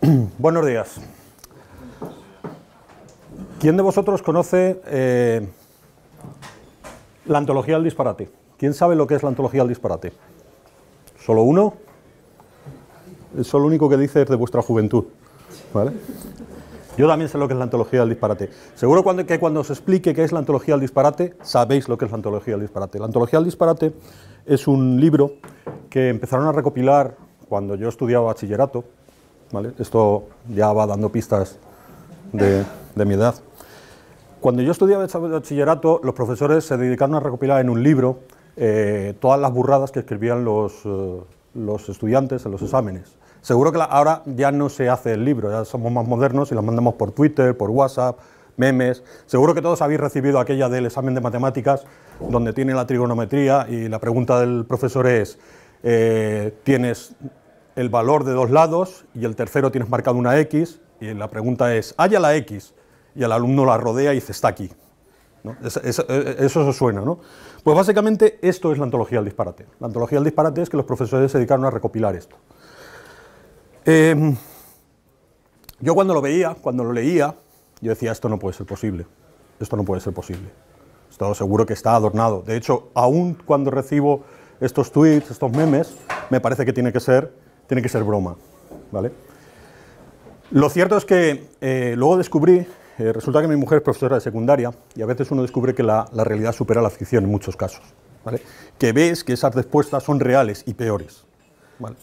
Buenos días. ¿Quién de vosotros conoce eh, la antología del disparate? ¿Quién sabe lo que es la antología del disparate? ¿Solo uno? Es lo único que dice es de vuestra juventud. Yo también sé lo que es la antología del disparate. Seguro cuando, que cuando os explique qué es la antología del disparate, sabéis lo que es la antología del disparate. La antología del disparate es un libro que empezaron a recopilar cuando yo estudiaba bachillerato esto ya va dando pistas de, mi edad. Cuando yo estudiaba bachillerato, los profesores se dedicaron a recopilar en un libro eh, todas las burradas que escribían los, eh, los estudiantes en los exámenes. Seguro que ahora ya no se hace el libro, ya somos más modernos y las mandamos por Twitter, por WhatsApp, memes. Seguro que todos habéis recibido aquella del examen de matemáticas, donde tiene la trigonometría y la pregunta del profesor es, eh, ¿tienes el valor de dos lados y el tercero tienes marcado una X y la pregunta es, haya la X y el alumno la rodea y dice, está aquí. Eh, eh, eso, suena, ¿no? Pues básicamente esto es la antología del disparate. La antología del disparate es que los profesores se dedicaron a recopilar esto. Em, yo cuando lo veía, cuando lo leía, yo decía, esto no puede ser posible, esto no puede ser posible. Estoy seguro que está adornado. De hecho, aún cuando recibo estos tweets, estos memes, me parece que tiene que ser tiene que ser broma, ¿vale? Lo cierto es que eh, luego descubrí, eh, resulta que mi mujer es profesora de secundaria y a veces uno descubre que la, realidad supera la ficción en muchos casos, ¿vale? Que ves que esas respuestas son reales y peores, ¿vale?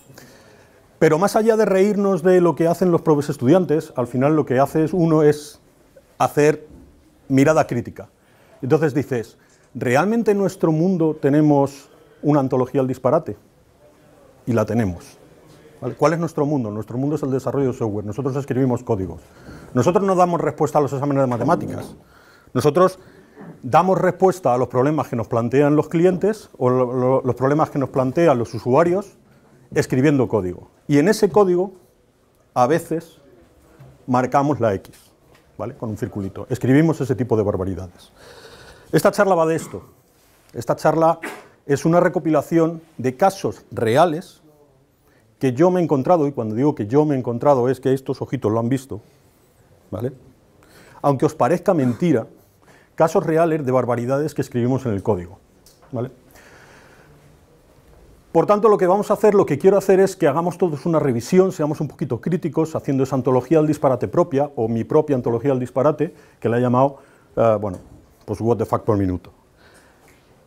Pero más allá de reírnos de lo que hacen los propios estudiantes, al final lo que hace uno es hacer mirada crítica. Entonces dices, ¿realmente en nuestro mundo tenemos una antología al disparate? Y la tenemos. ¿Cuál es nuestro mundo? Nuestro mundo es el desarrollo de software. Nosotros escribimos códigos. Nosotros no damos respuesta a los exámenes de matemáticas. Nosotros damos respuesta a los problemas que nos plantean los clientes o los problemas que nos plantean los usuarios escribiendo código. Y en ese código, a veces, marcamos la X, ¿vale? Con un circulito. Escribimos ese tipo de barbaridades. Esta charla va de esto. Esta charla es una recopilación de casos reales yo me he encontrado, y cuando digo que yo me he encontrado es que estos ojitos lo han visto, ¿vale? Aunque os parezca mentira, casos reales de barbaridades que escribimos en el código, ¿vale? Por tanto, lo que vamos a hacer, lo que quiero hacer es que hagamos todos una revisión, seamos un poquito críticos, haciendo esa antología al disparate propia, o mi propia antología al disparate, que la he llamado, eh, bueno, pues what the fuck por minuto,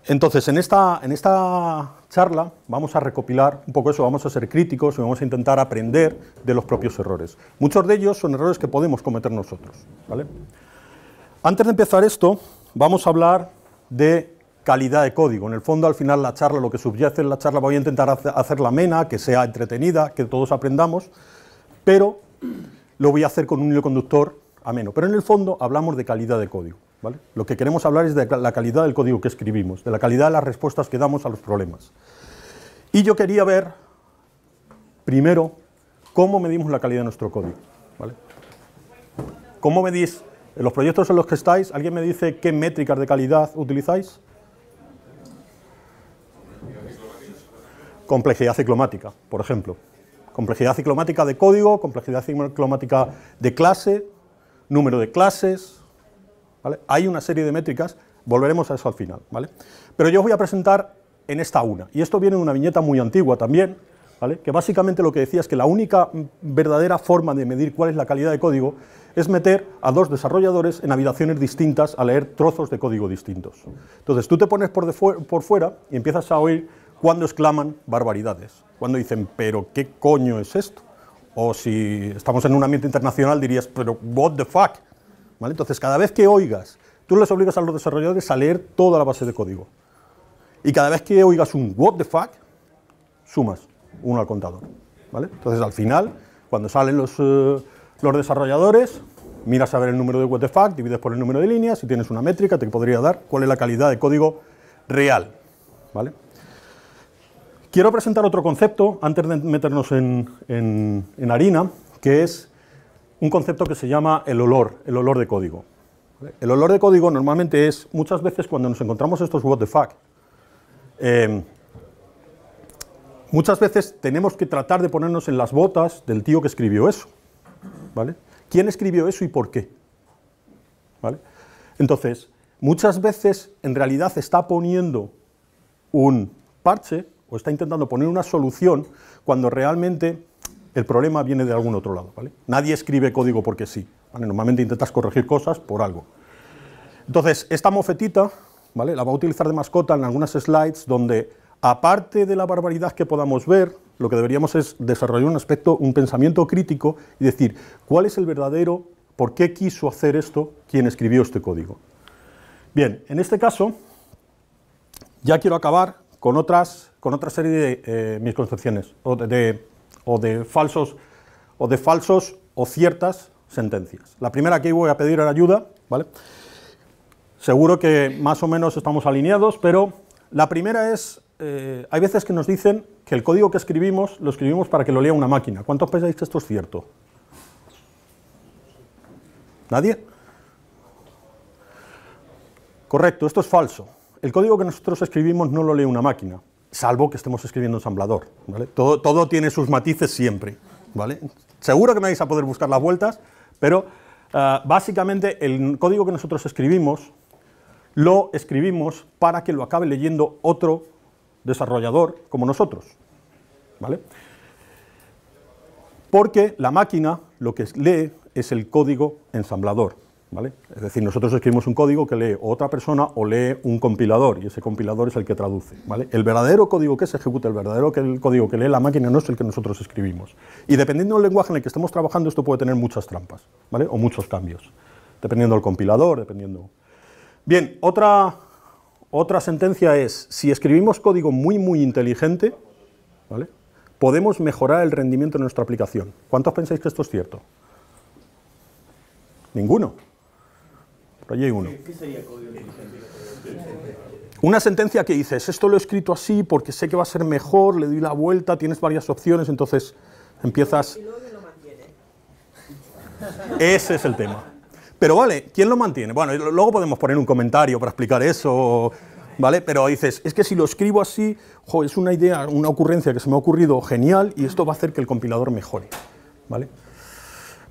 entonces, en esta, en esta charla vamos a recopilar un poco eso, vamos a ser críticos y vamos a intentar aprender de los propios errores. Muchos de ellos son errores que podemos cometer nosotros. ¿vale? Antes de empezar esto, vamos a hablar de calidad de código. En el fondo, al final, la charla, lo que subyace en la charla, voy a intentar hacerla amena, que sea entretenida, que todos aprendamos, pero lo voy a hacer con un hilo conductor ameno. Pero en el fondo, hablamos de calidad de código. Lo que queremos hablar es de la calidad del código que escribimos, de la calidad de las respuestas que damos a los problemas. Y yo quería ver, primero, cómo medimos la calidad de nuestro código. ¿Cómo medís? En los proyectos en los que estáis, ¿alguien me dice qué métricas de calidad utilizáis? Complejidad ciclomática, por ejemplo. Complejidad ciclomática de código, complejidad ciclomática de clase, número de clases, hay una serie de métricas, volveremos a eso al final, ¿vale? Pero yo voy a presentar en esta una, y esto viene de una viñeta muy antigua también, Que básicamente lo que decía es que la única verdadera forma de medir cuál es la calidad de código es meter a dos desarrolladores en habitaciones distintas a leer trozos de código distintos. Entonces tú te pones por, por fuera y empiezas a oír cuando exclaman barbaridades, cuando dicen, pero ¿qué coño es esto? O si estamos en un ambiente internacional dirías, pero what the fuck? Entonces, cada vez que oigas, tú les obligas a los desarrolladores a leer toda la base de código. Y cada vez que oigas un what the fuck, sumas uno al contador. Entonces, al final, cuando salen eh, los, desarrolladores, miras a ver el número de what the fuck, divides por el número de líneas, si tienes una métrica, te podría dar cuál es la calidad de código real. ¿vale? Quiero presentar otro concepto antes de meternos en, en, en harina, que es un concepto que se llama el olor, el olor de código. El olor de código normalmente es, muchas veces cuando nos encontramos estos what the fuck, em, muchas veces tenemos que tratar de ponernos en las botas del tío que escribió eso. ¿vale? ¿Quién escribió eso y por qué? ¿Vale? Entonces, muchas veces en realidad está poniendo un parche o está intentando poner una solución cuando realmente el problema viene de algún otro lado. ¿vale? Nadie escribe código porque sí. Normalmente intentas corregir cosas por algo. Entonces, esta mofetita ¿vale? la va a utilizar de mascota en algunas slides donde, aparte de la barbaridad que podamos ver, lo que deberíamos es desarrollar un aspecto, un pensamiento crítico y decir, ¿cuál es el verdadero? ¿Por qué quiso hacer esto quien escribió este código? Bien, en este caso, ya quiero acabar con otras, con otra serie de eh, mis concepciones, de o de falsos o, de falsos, o ciertas sentencias. La primera que voy a pedir era ayuda, ¿vale? Seguro que más o menos estamos alineados, pero la primera es, eh, hay veces que nos dicen que el código que escribimos lo escribimos para que lo lea una máquina. ¿Cuántos pensáis que esto es cierto? ¿Nadie? Correcto, esto es falso. El código que nosotros escribimos no lo lee una máquina salvo que estemos escribiendo ensamblador. Todo, tiene sus matices siempre. ¿vale? Seguro que me vais a poder buscar las vueltas, pero ah, básicamente el código que nosotros escribimos lo escribimos para que lo acabe leyendo otro desarrollador como nosotros. ¿vale? Porque la máquina lo que lee es el código ensamblador. Es decir, nosotros escribimos un código que lee otra persona o lee un compilador y ese compilador es el que traduce. El verdadero código que se ejecuta, el verdadero que, el código que lee la máquina no es el que nosotros escribimos. Y dependiendo del lenguaje en el que estemos trabajando, esto puede tener muchas trampas o muchos cambios, dependiendo del compilador, dependiendo... Bien, otra, otra sentencia es, si escribimos código muy, muy inteligente, podemos mejorar el rendimiento de nuestra aplicación. ¿Cuántos pensáis que esto es cierto? Ninguno. Una sentencia que dices, esto lo he escrito así porque sé que va a ser mejor, le doy la vuelta, tienes varias opciones, entonces empiezas... Ese es el tema. Pero vale, ¿quién lo mantiene? Bueno, luego podemos poner un comentario para explicar eso, ¿vale? Pero dices, es que si lo escribo así, es una idea, una ocurrencia que se me ha ocurrido genial y esto va a hacer que el compilador mejore, ¿vale?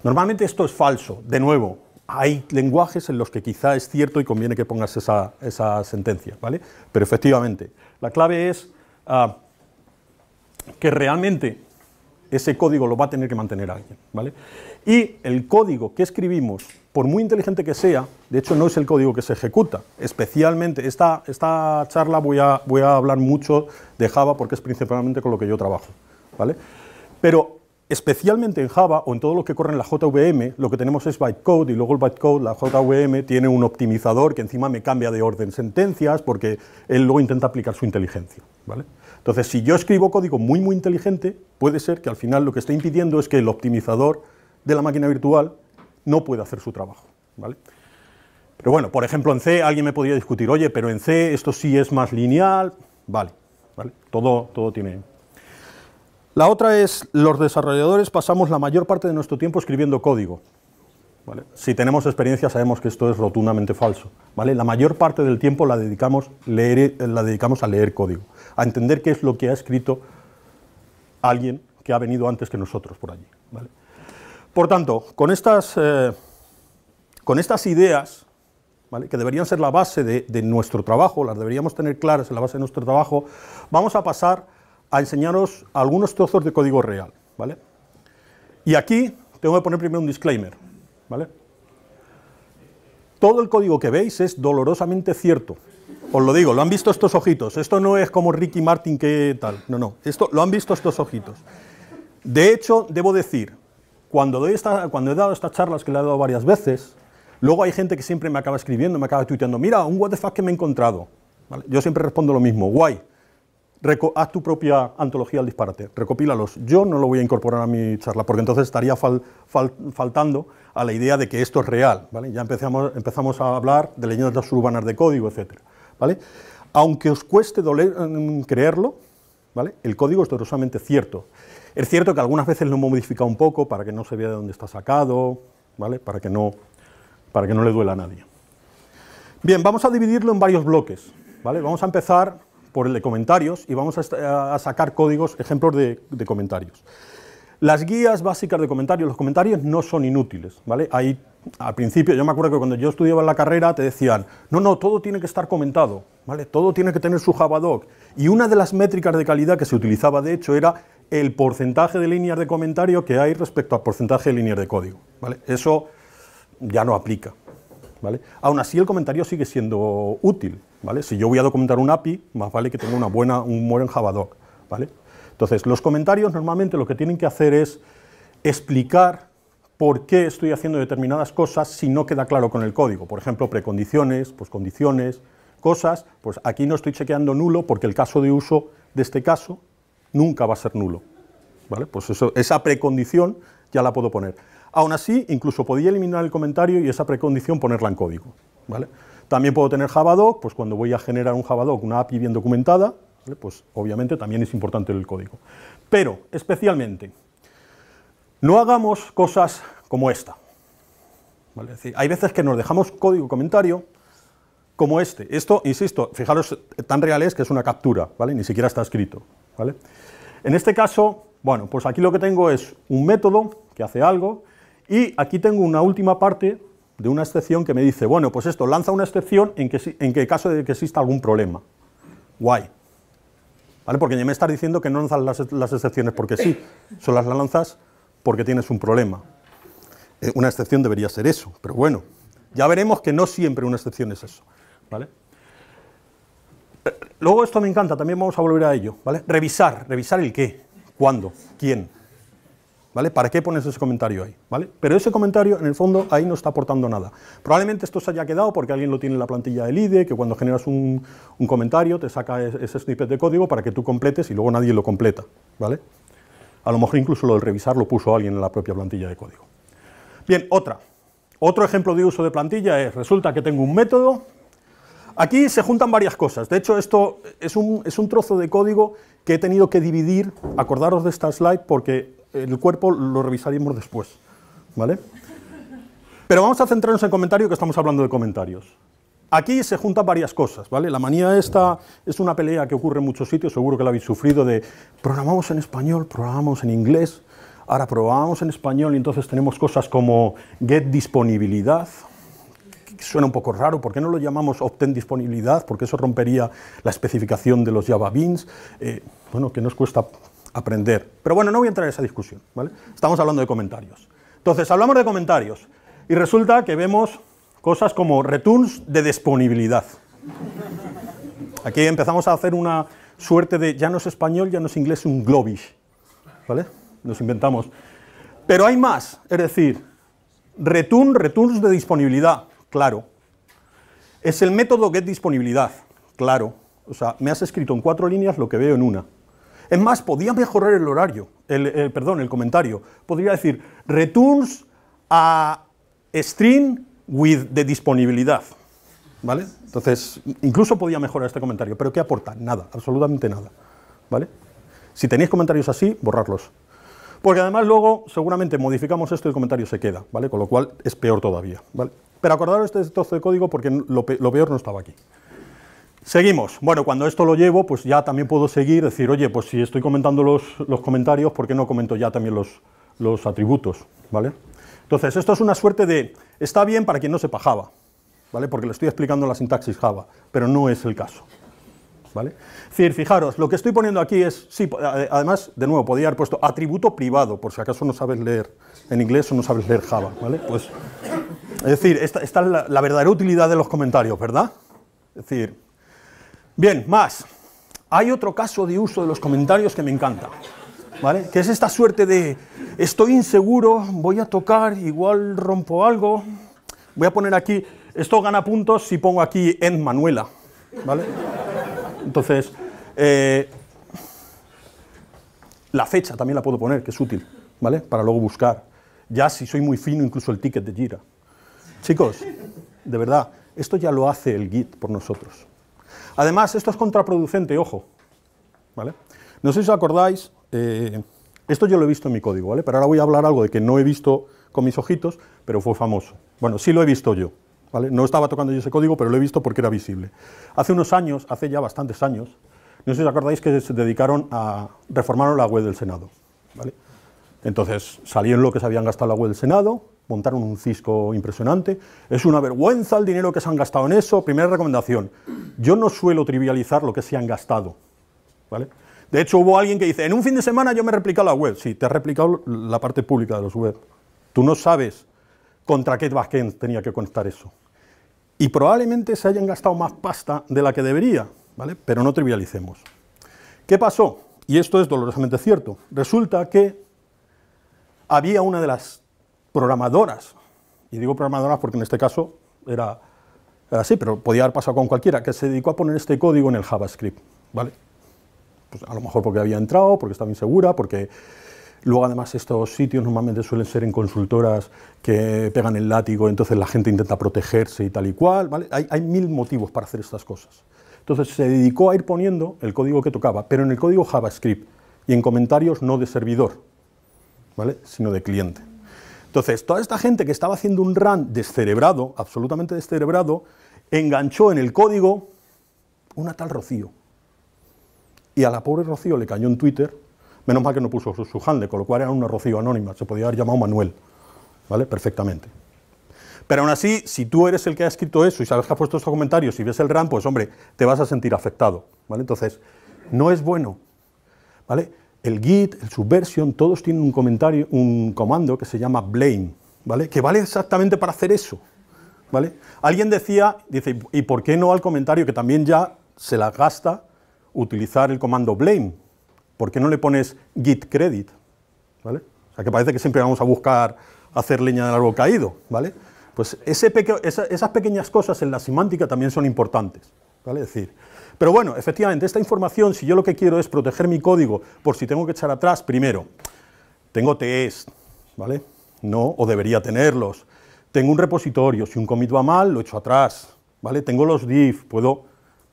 Normalmente esto es falso, de nuevo, hay lenguajes en los que quizá es cierto y conviene que pongas esa, sentencia, ¿vale? Pero efectivamente, la clave es ah, que realmente ese código lo va a tener que mantener alguien, ¿vale? Y el código que escribimos, por muy inteligente que sea, de hecho no es el código que se ejecuta, especialmente, esta, esta charla voy a, voy a hablar mucho de Java porque es principalmente con lo que yo trabajo, ¿vale? Pero especialmente en Java o en todo lo que corre en la JVM, lo que tenemos es bytecode y luego el bytecode, la JVM, tiene un optimizador que encima me cambia de orden sentencias porque él luego intenta aplicar su inteligencia. ¿vale? Entonces, si yo escribo código muy, muy inteligente, puede ser que al final lo que esté impidiendo es que el optimizador de la máquina virtual no pueda hacer su trabajo. ¿vale? Pero bueno, por ejemplo, en C alguien me podría discutir, oye, pero en C esto sí es más lineal, vale, ¿vale? todo tiene, la otra es, los desarrolladores pasamos la mayor parte de nuestro tiempo escribiendo código. Si tenemos experiencia sabemos que esto es rotundamente falso. ¿vale? La mayor parte del tiempo la dedicamos, leer, la dedicamos a leer código, a entender qué es lo que ha escrito alguien que ha venido antes que nosotros por allí. Por tanto, con estas, eh, con estas ideas, que deberían ser la base de nuestro trabajo, las deberíamos tener claras en la base de nuestro trabajo, vamos a pasar a enseñaros algunos trozos de código real, ¿vale? Y aquí tengo que poner primero un disclaimer, ¿vale? Todo el código que veis es dolorosamente cierto. Os lo digo, lo han visto estos ojitos. Esto no es como Ricky Martin que tal. No, no. Esto lo han visto estos ojitos. De hecho, debo decir, cuando, cuando he dado estas charlas que le he dado varias veces, luego hay gente que siempre me acaba escribiendo, me acaba tuiteando, mira, un what que me he encontrado. Yo siempre respondo lo mismo, guay haz tu propia antología al disparate, recopílalos. Yo no lo voy a incorporar a mi charla, porque entonces estaría faltando a la idea de que esto es real. Ya empezamos, a hablar de leyendas urbanas de código, etc. Aunque os cueste doler, mm, creerlo, ¿vale? el código es dolorosamente cierto. Es cierto que algunas veces lo hemos modificado un poco para que no se vea de dónde está sacado, ¿vale? para, que no, para que no le duela a nadie. Bien, vamos a dividirlo en varios bloques. Vamos a empezar por el de comentarios y vamos a, sacar códigos, ejemplos de, comentarios. Las guías básicas de comentarios, los comentarios no son inútiles, ¿vale? Ahí, al principio, yo me acuerdo que cuando yo estudiaba en la carrera te decían, no, no, todo tiene que estar comentado, ¿vale? Todo tiene que tener su Javadoc. Y una de las métricas de calidad que se utilizaba, de hecho, era el porcentaje de líneas de comentario que hay respecto al porcentaje de líneas de código, ¿vale? Eso ya no aplica, ¿vale? Aún así, el comentario sigue siendo útil, si yo voy a documentar un API, más vale que tenga una buena, un buen Javadoc, ¿vale? Entonces, los comentarios normalmente lo que tienen que hacer es explicar por qué estoy haciendo determinadas cosas si no queda claro con el código. Por ejemplo, precondiciones, poscondiciones, cosas, pues aquí no estoy chequeando nulo porque el caso de uso de este caso nunca va a ser nulo. Pues esa precondición ya la puedo poner. Aún así, incluso podía eliminar el comentario y esa precondición ponerla en código. También puedo tener Javadoc, pues cuando voy a generar un Javadoc, una API bien documentada, pues obviamente también es importante el código. Pero, especialmente, no hagamos cosas como esta. hay veces que nos dejamos código comentario como este. Esto, insisto, fijaros, tan real es que es una captura, ¿vale? Ni siquiera está escrito, ¿vale? En este caso, bueno, pues aquí lo que tengo es un método que hace algo y aquí tengo una última parte de una excepción que me dice, bueno, pues esto, lanza una excepción en que, en caso de que exista algún problema. Guay. ¿Vale? Porque ya me estás diciendo que no lanzas las, excepciones porque sí, solo las lanzas porque tienes un problema. Eh, una excepción debería ser eso, pero bueno, ya veremos que no siempre una excepción es eso. ¿Vale? Eh, luego esto me encanta, también vamos a volver a ello, ¿vale? Revisar, revisar el qué, cuándo, quién. ¿Vale? ¿Para qué pones ese comentario ahí? ¿Vale? Pero ese comentario, en el fondo, ahí no está aportando nada. Probablemente esto se haya quedado porque alguien lo tiene en la plantilla del IDE, que cuando generas un, comentario te saca ese snippet de código para que tú completes y luego nadie lo completa, ¿vale? A lo mejor incluso lo del revisar lo puso alguien en la propia plantilla de código. Bien, otra. Otro ejemplo de uso de plantilla es, resulta que tengo un método, Aquí se juntan varias cosas. De hecho, esto es un, es un, trozo de código que he tenido que dividir. Acordaros de esta slide porque el cuerpo lo revisaremos después, ¿vale? Pero vamos a centrarnos en comentario, que estamos hablando de comentarios. Aquí se juntan varias cosas, ¿vale? La manía esta es una pelea que ocurre en muchos sitios, seguro que la habéis sufrido, de programamos en español, programamos en inglés, ahora programamos en español y entonces tenemos cosas como get disponibilidad, que suena un poco raro, ¿por qué no lo llamamos obtén disponibilidad? Porque eso rompería la especificación de los Java Beans. Eh, bueno, que nos cuesta aprender. Pero bueno, no voy a entrar en esa discusión, ¿vale? Estamos hablando de comentarios. Entonces, hablamos de comentarios y resulta que vemos cosas como returns de disponibilidad. Aquí empezamos a hacer una suerte de, ya no es español, ya no es inglés, un globish, ¿vale? Nos inventamos. Pero hay más, es decir, return, returns de disponibilidad, claro. Es el método get disponibilidad, claro. O sea, me has escrito en cuatro líneas lo que veo en una. Es más, podía mejorar el horario, el, eh, perdón, el comentario. Podría decir returns a string with de disponibilidad. ¿Vale? Entonces, incluso podía mejorar este comentario, pero ¿qué aporta? Nada, absolutamente nada. ¿Vale? Si tenéis comentarios así, borrarlos. Porque además luego seguramente modificamos esto y el comentario se queda, ¿vale? Con lo cual es peor todavía, ¿vale? Pero acordaros de este trozo de código porque lo peor no estaba aquí. Seguimos. Bueno, cuando esto lo llevo, pues ya también puedo seguir, decir, oye, pues si estoy comentando los, comentarios, ¿por qué no comento ya también los, los atributos? ¿Vale? Entonces, esto es una suerte de, está bien para quien no sepa Java, ¿vale? Porque le estoy explicando la sintaxis Java, pero no es el caso. ¿Vale? Es decir, fijaros, lo que estoy poniendo aquí es, sí, además, de nuevo, podría haber puesto atributo privado, por si acaso no sabes leer en inglés o no sabes leer Java, ¿vale? Pues, es decir, esta, es la verdadera utilidad de los comentarios, ¿verdad? Es decir, Bien, más. Hay otro caso de uso de los comentarios que me encanta. ¿Vale? Que es esta suerte de estoy inseguro, voy a tocar, igual rompo algo. Voy a poner aquí, esto gana puntos si pongo aquí en Manuela. ¿Vale? Entonces, eh, la fecha también la puedo poner, que es útil, ¿vale? Para luego buscar. Ya si soy muy fino, incluso el ticket de gira. Chicos, de verdad, esto ya lo hace el Git por nosotros. Además, esto es contraproducente, ojo. ¿vale? No sé si os acordáis, eh, esto yo lo he visto en mi código, pero ahora voy a hablar algo de que no he visto con mis ojitos, pero fue famoso. Bueno, sí lo he visto yo. No estaba tocando yo ese código, pero lo he visto porque era visible. Hace unos años, hace ya bastantes años, no sé si os acordáis que se dedicaron a reformar la web del Senado. ¿vale? Entonces en lo que se habían gastado la web del Senado, montaron un cisco impresionante. Es una vergüenza el dinero que se han gastado en eso. Primera recomendación, yo no suelo trivializar lo que se han gastado. ¿vale? De hecho, hubo alguien que dice, en un fin de semana yo me he replicado la web. Sí, te has replicado la parte pública de los web. Tú no sabes contra qué backend tenía que contar eso. Y probablemente se hayan gastado más pasta de la que debería, ¿vale? Pero no trivialicemos. ¿Qué pasó? Y esto es dolorosamente cierto. Resulta que había una de las programadoras, y digo programadoras porque en este caso era, así, pero podía haber pasado con cualquiera, que se dedicó a poner este código en el JavaScript, ¿vale? Pues a lo mejor porque había entrado, porque estaba insegura, porque luego además estos sitios normalmente suelen ser en consultoras que pegan el látigo, entonces la gente intenta protegerse y tal y cual, ¿vale? Hay, hay mil motivos para hacer estas cosas. Entonces se dedicó a ir poniendo el código que tocaba, pero en el código JavaScript y en comentarios no de servidor, ¿vale? Sino de cliente. Entonces, toda esta gente que estaba haciendo un run descerebrado, absolutamente descerebrado, enganchó en el código una tal Rocío. Y a la pobre Rocío le cañó en Twitter, menos mal que no puso su, handle, con lo cual era una Rocío anónima, se podía haber llamado Manuel, ¿vale? Perfectamente. Pero aún así, si tú eres el que ha escrito eso y sabes que ha puesto estos comentarios y ves el RAM, pues hombre, te vas a sentir afectado, ¿vale? Entonces, no es bueno, ¿vale? el git, el subversion, todos tienen un comentario, un comando que se llama blame, ¿vale? Que vale exactamente para hacer eso, ¿vale? Alguien decía, dice, ¿y por qué no al comentario que también ya se la gasta utilizar el comando blame? ¿Por qué no le pones git credit? ¿Vale? O sea, que parece que siempre vamos a buscar hacer leña del árbol caído, ¿vale? Pues esas pequeñas cosas en la semántica también son importantes, ¿vale? Es decir, pero bueno, efectivamente, esta información, si yo lo que quiero es proteger mi código por si tengo que echar atrás, primero, tengo test, e ¿vale? No, o debería tenerlos. Tengo un repositorio, si un commit va mal, lo echo atrás, ¿vale? Tengo los div, puedo,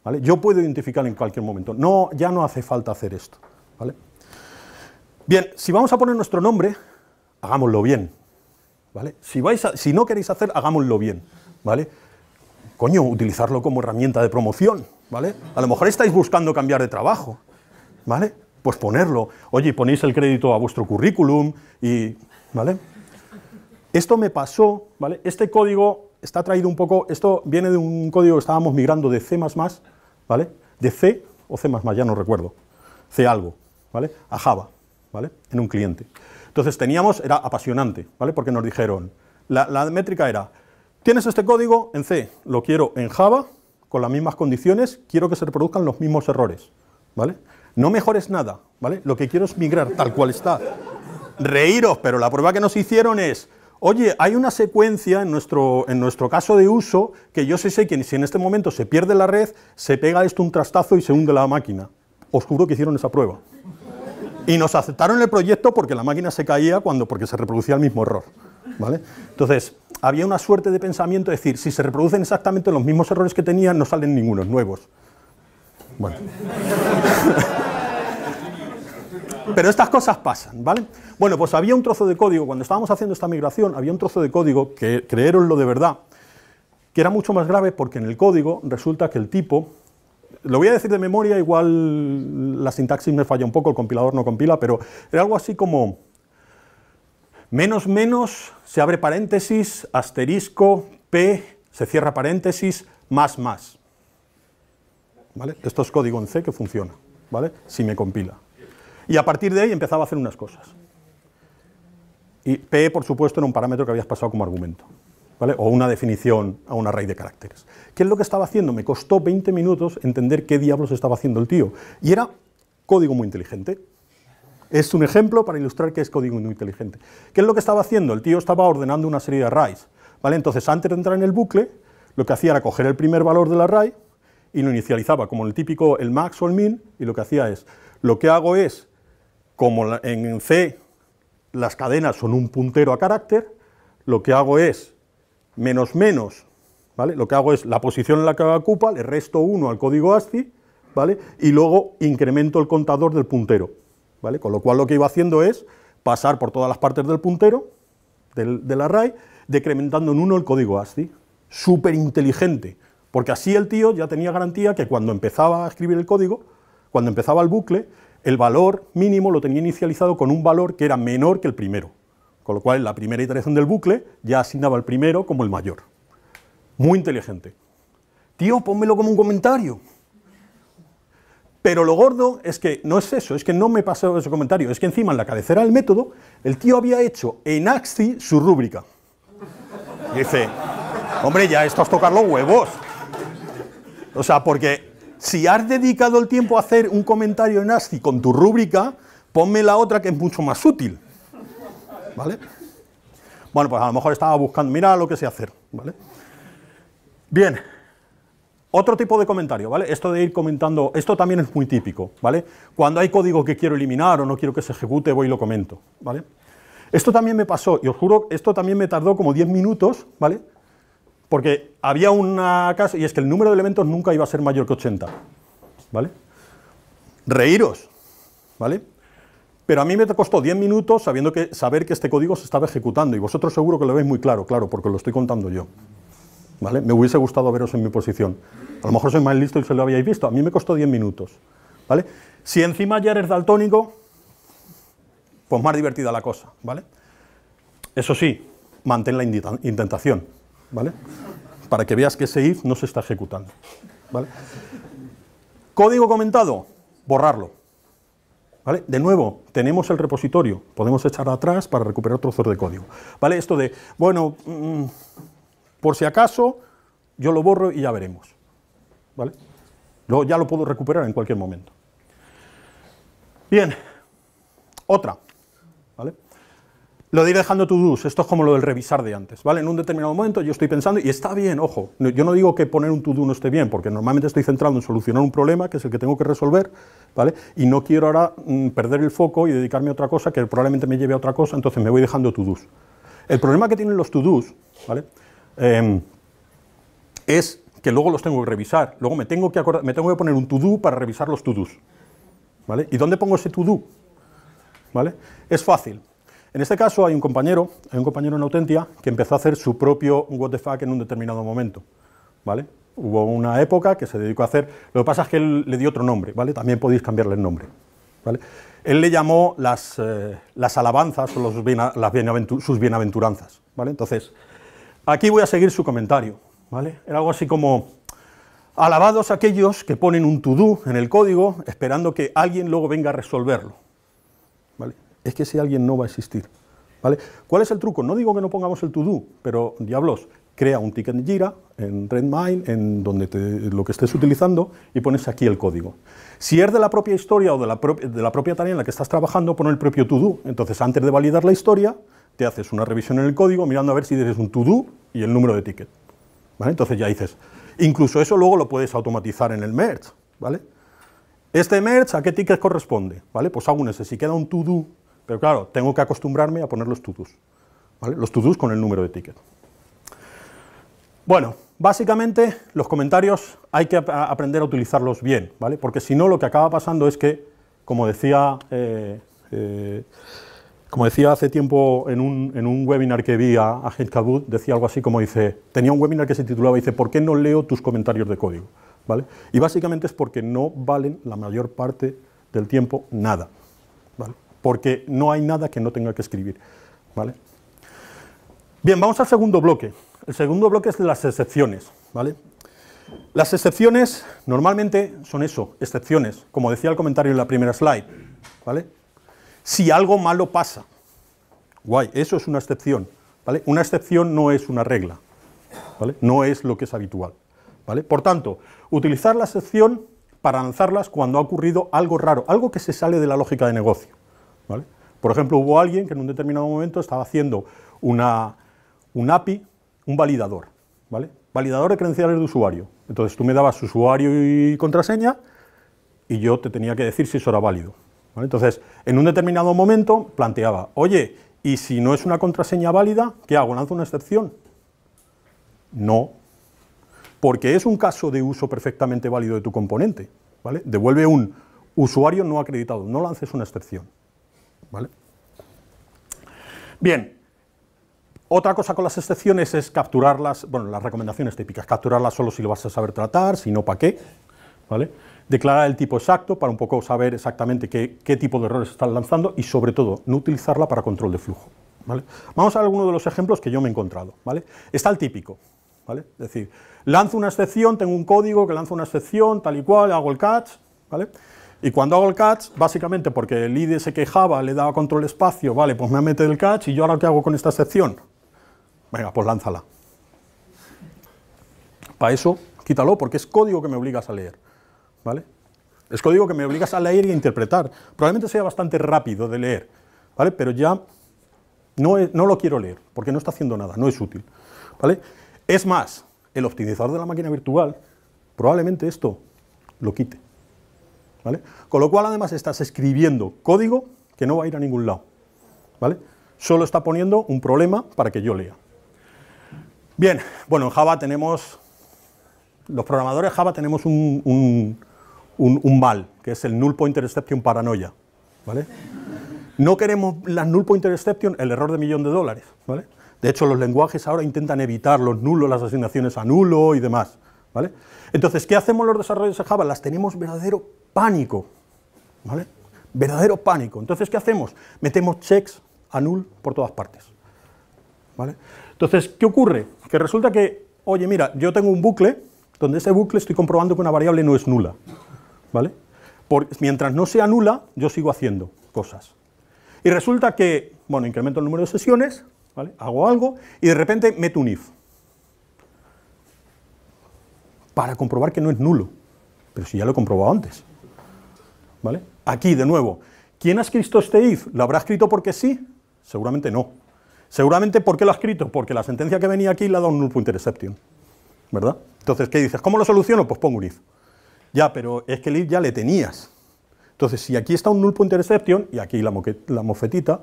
¿vale? Yo puedo identificar en cualquier momento. No, ya no hace falta hacer esto, ¿vale? Bien, si vamos a poner nuestro nombre, hagámoslo bien, ¿vale? Si, vais si no queréis hacer, hagámoslo bien, ¿vale? Coño, utilizarlo como herramienta de promoción, ¿vale? A lo mejor estáis buscando cambiar de trabajo, ¿vale? Pues ponerlo. Oye, ponéis el crédito a vuestro currículum y, ¿vale? Esto me pasó, ¿vale? Este código está traído un poco, esto viene de un código que estábamos migrando de C++, ¿vale? De C o C++, ya no recuerdo. C algo, ¿vale? A Java, ¿vale? En un cliente. Entonces teníamos, era apasionante, ¿vale? Porque nos dijeron, la, la métrica era, tienes este código en C, lo quiero en Java, con las mismas condiciones, quiero que se reproduzcan los mismos errores, ¿vale? No mejores nada, ¿vale? Lo que quiero es migrar tal cual está. Reíros, pero la prueba que nos hicieron es, oye, hay una secuencia en nuestro, en nuestro caso de uso que yo sé sé que si en este momento se pierde la red, se pega esto un trastazo y se hunde la máquina. Os juro que hicieron esa prueba. Y nos aceptaron el proyecto porque la máquina se caía cuando, porque se reproducía el mismo error. ¿vale? Entonces, había una suerte de pensamiento, es decir, si se reproducen exactamente los mismos errores que tenía no salen ningunos nuevos. Bueno. Pero estas cosas pasan, ¿vale? Bueno, pues había un trozo de código, cuando estábamos haciendo esta migración, había un trozo de código, que lo de verdad, que era mucho más grave porque en el código resulta que el tipo, lo voy a decir de memoria, igual la sintaxis me falla un poco, el compilador no compila, pero era algo así como Menos menos, se abre paréntesis, asterisco, P, se cierra paréntesis, más más. ¿Vale? Esto es código en C que funciona, ¿vale? Si me compila. Y a partir de ahí empezaba a hacer unas cosas. Y P, por supuesto, era un parámetro que habías pasado como argumento. ¿Vale? O una definición a una array de caracteres. ¿Qué es lo que estaba haciendo? Me costó 20 minutos entender qué diablos estaba haciendo el tío. Y era código muy inteligente. Es un ejemplo para ilustrar que es código inteligente. ¿Qué es lo que estaba haciendo? El tío estaba ordenando una serie de arrays. ¿vale? Entonces, antes de entrar en el bucle, lo que hacía era coger el primer valor del array y lo inicializaba, como el típico el max o el min, y lo que hacía es, lo que hago es, como en C las cadenas son un puntero a carácter, lo que hago es menos menos, ¿vale? Lo que hago es la posición en la que ocupa, le resto uno al código ASCII, ¿vale? Y luego incremento el contador del puntero. Con lo cual lo que iba haciendo es pasar por todas las partes del puntero, del, array, decrementando en uno el código ASCII. Súper inteligente, porque así el tío ya tenía garantía que cuando empezaba a escribir el código, cuando empezaba el bucle, el valor mínimo lo tenía inicializado con un valor que era menor que el primero. Con lo cual, la primera iteración del bucle ya asignaba el primero como el mayor. Muy inteligente. Tío, pónmelo como un comentario. Pero lo gordo es que no es eso, es que no me pasó ese comentario, es que encima en la cabecera del método, el tío había hecho en Axi su rúbrica. dice, hombre, ya esto es tocar los huevos. O sea, porque si has dedicado el tiempo a hacer un comentario en Axi con tu rúbrica, ponme la otra que es mucho más útil. ¿Vale? Bueno, pues a lo mejor estaba buscando, mira lo que sé hacer, ¿vale? Bien, otro tipo de comentario, ¿vale? Esto de ir comentando, esto también es muy típico, ¿vale? Cuando hay código que quiero eliminar o no quiero que se ejecute, voy y lo comento, ¿vale? Esto también me pasó, y os juro, esto también me tardó como 10 minutos, ¿vale? Porque había una casa, y es que el número de elementos nunca iba a ser mayor que 80, ¿vale? Reíros, ¿vale? Pero a mí me costó 10 minutos sabiendo que, saber que este código se estaba ejecutando, y vosotros seguro que lo veis muy claro, claro, porque lo estoy contando yo. Me hubiese gustado veros en mi posición. A lo mejor soy más listo y se lo habíais visto. A mí me costó 10 minutos, ¿vale? Si encima ya eres daltónico, pues más divertida la cosa, ¿vale? Eso sí, mantén la intentación, ¿vale? Para que veas que ese if no se está ejecutando, ¿vale? Código comentado, borrarlo. ¿Vale? De nuevo, tenemos el repositorio, podemos echar atrás para recuperar trozos de código. ¿Vale? Esto de, bueno, mm, por si acaso, yo lo borro y ya veremos. ¿Vale? ya lo puedo recuperar en cualquier momento. Bien, otra. ¿Vale? Lo de ir dejando to do's, esto es como lo del revisar de antes, ¿vale? En un determinado momento yo estoy pensando, y está bien, ojo, yo no digo que poner un to do no esté bien, porque normalmente estoy centrado en solucionar un problema, que es el que tengo que resolver, ¿vale? Y no quiero ahora mm, perder el foco y dedicarme a otra cosa que probablemente me lleve a otra cosa, entonces me voy dejando to do's. El problema que tienen los to do's, ¿vale? Em, es que luego los tengo que revisar. Luego me tengo que, poner un to-do para revisar los to-dos. ¿Vale? ¿Y dónde pongo ese to-do? ¿Vale? Es fácil. En este caso hay un compañero, hay un compañero en Autentia que empezó a hacer su propio what the fuck en un determinado momento. ¿Vale? Hubo una época que se dedicó a hacer, lo que pasa es que él le dio otro nombre, ¿vale? También podéis cambiarle el nombre, ¿vale? Él le llamó las, eh, alabanzas o sus bienaventuranzas, ¿vale? Entonces, Aquí voy a seguir su comentario, ¿vale? Era algo así como, alabados aquellos que ponen un to-do en el código esperando que alguien luego venga a resolverlo, ¿vale? Es que ese alguien no va a existir, ¿vale? ¿Cuál es el truco? No digo que no pongamos el to-do, pero, diablos, crea un ticket en Jira, en Redmine, en donde lo que estés utilizando, y pones aquí el código. Si es de la propia historia o de la, de la propia tarea en la que estás trabajando, pon el propio to-do. Entonces, antes de validar la historia, te haces una revisión en el código mirando a ver si tienes un to-do y el número de ticket. ¿Vale? Entonces ya dices, incluso eso luego lo puedes automatizar en el merge. ¿vale? Este merge, ¿a qué ticket corresponde? ¿Vale? Pues aún ese, si queda un to-do, pero claro, tengo que acostumbrarme a poner los to-dos. ¿vale? Los to-dos con el número de ticket. Bueno, básicamente los comentarios hay que aprender a utilizarlos bien, ¿vale? Porque si no, lo que acaba pasando es que, como decía... Eh, eh, como decía hace tiempo en un, webinar que vi a, Agent decía algo así como dice, tenía un webinar que se titulaba, dice, ¿por qué no leo tus comentarios de código? ¿Vale? Y básicamente es porque no valen la mayor parte del tiempo nada, ¿vale? Porque no hay nada que no tenga que escribir, ¿vale? Bien, vamos al segundo bloque. El segundo bloque es de las excepciones, ¿vale? Las excepciones normalmente son eso, excepciones, como decía el comentario en la primera slide, ¿vale? si algo malo pasa. Guay, eso es una excepción. ¿vale? Una excepción no es una regla, ¿vale? no es lo que es habitual. ¿vale? Por tanto, utilizar la excepción para lanzarlas cuando ha ocurrido algo raro, algo que se sale de la lógica de negocio. ¿vale? Por ejemplo, hubo alguien que en un determinado momento estaba haciendo una, un API, un validador, ¿vale? validador de credenciales de usuario. Entonces tú me dabas usuario y contraseña y yo te tenía que decir si eso era válido. Entonces, en un determinado momento planteaba, oye, ¿y si no es una contraseña válida, qué hago? ¿Lanzo una excepción? No, porque es un caso de uso perfectamente válido de tu componente. ¿vale? Devuelve un usuario no acreditado, no lances una excepción. ¿vale? Bien, otra cosa con las excepciones es capturarlas, bueno, las recomendaciones típicas, capturarlas solo si lo vas a saber tratar, si no, ¿para qué? ¿Vale? declarar el tipo exacto para un poco saber exactamente qué, tipo de errores están lanzando y sobre todo no utilizarla para control de flujo. ¿vale? Vamos a algunos de los ejemplos que yo me he encontrado. ¿vale? Está el típico. ¿vale? Es decir, lanzo una excepción, tengo un código que lanza una excepción, tal y cual, hago el catch. ¿vale? Y cuando hago el catch, básicamente porque el ID se quejaba, le daba control espacio, vale, pues me mete el catch y yo ahora qué hago con esta excepción. Venga, pues lánzala. Para eso, quítalo porque es código que me obligas a leer. ¿vale? Es código que me obligas a leer y a interpretar. Probablemente sea bastante rápido de leer, ¿vale? Pero ya no, lo quiero leer, porque no está haciendo nada, no es útil, ¿vale? Es más, el optimizador de la máquina virtual probablemente esto lo quite, ¿vale? Con lo cual, además, estás escribiendo código que no va a ir a ningún lado, ¿vale? Solo está poniendo un problema para que yo lea. Bien, bueno, en Java tenemos... Los programadores Java tenemos un un, mal, que es el null pointer exception paranoia. No queremos las null pointer exception, el error de millón de dólares. De hecho, los lenguajes ahora intentan evitar los nulos, las asignaciones a nulo y demás. Entonces, ¿qué hacemos los desarrollos de Java? Las tenemos verdadero pánico. Verdadero pánico. Entonces, ¿qué hacemos? Metemos checks a null por todas partes. Entonces, ¿qué ocurre? Que resulta que, oye, mira, yo tengo un bucle, donde ese bucle estoy comprobando que una variable no es nula. ¿vale? mientras no sea anula, yo sigo haciendo cosas. Y resulta que, bueno, incremento el número de sesiones, ¿vale? hago algo y de repente meto un if. Para comprobar que no es nulo. Pero si ya lo he comprobado antes. ¿Vale? Aquí, de nuevo, ¿quién ha escrito este if? ¿Lo habrá escrito porque sí? Seguramente no. Seguramente, ¿por qué lo ha escrito? Porque la sentencia que venía aquí le ha dado un null pointer exception. ¿Verdad? Entonces, ¿qué dices? ¿Cómo lo soluciono? Pues pongo un if. Ya, pero es que el if ya le tenías. Entonces, si aquí está un null pointer exception, y aquí la, mofetita,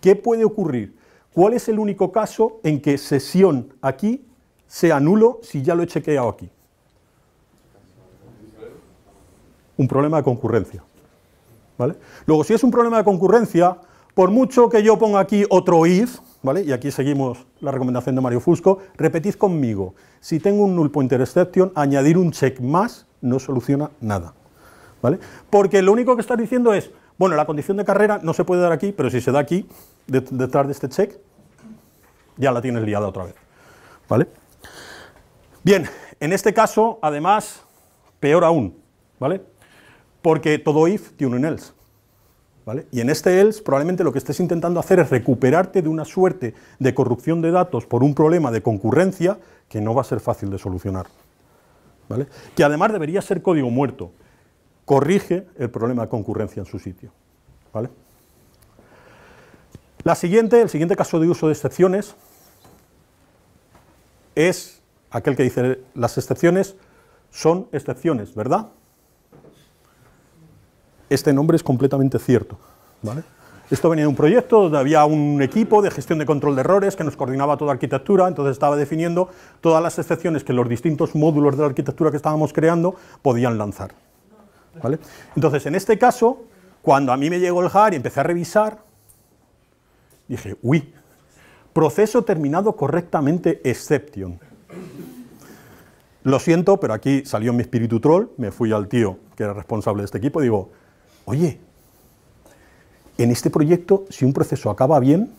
¿qué puede ocurrir? ¿Cuál es el único caso en que sesión aquí sea nulo si ya lo he chequeado aquí? Un problema de concurrencia. ¿Vale? Luego, si es un problema de concurrencia, por mucho que yo ponga aquí otro if, ¿vale? Y aquí seguimos la recomendación de Mario Fusco, repetid conmigo, si tengo un null pointer exception, añadir un check más no soluciona nada. ¿Vale? Porque lo único que estás diciendo es, bueno, la condición de carrera no se puede dar aquí, pero si se da aquí, detrás de este check, ya la tienes liada otra vez. ¿Vale? Bien, en este caso, además, peor aún, ¿vale? Porque todo if tiene un else. ¿Vale? Y en este else probablemente lo que estés intentando hacer es recuperarte de una suerte de corrupción de datos por un problema de concurrencia que no va a ser fácil de solucionar que además debería ser código muerto, corrige el problema de concurrencia en su sitio. ¿vale? La siguiente, el siguiente caso de uso de excepciones es aquel que dice las excepciones son excepciones, ¿verdad? Este nombre es completamente cierto, ¿vale? Esto venía de un proyecto donde había un equipo de gestión de control de errores que nos coordinaba toda arquitectura, entonces estaba definiendo todas las excepciones que los distintos módulos de la arquitectura que estábamos creando podían lanzar. ¿Vale? Entonces, en este caso, cuando a mí me llegó el JAR y empecé a revisar, dije, uy, proceso terminado correctamente, exception. Lo siento, pero aquí salió mi espíritu troll, me fui al tío que era responsable de este equipo y digo, oye, en este proyecto, si un proceso acaba bien,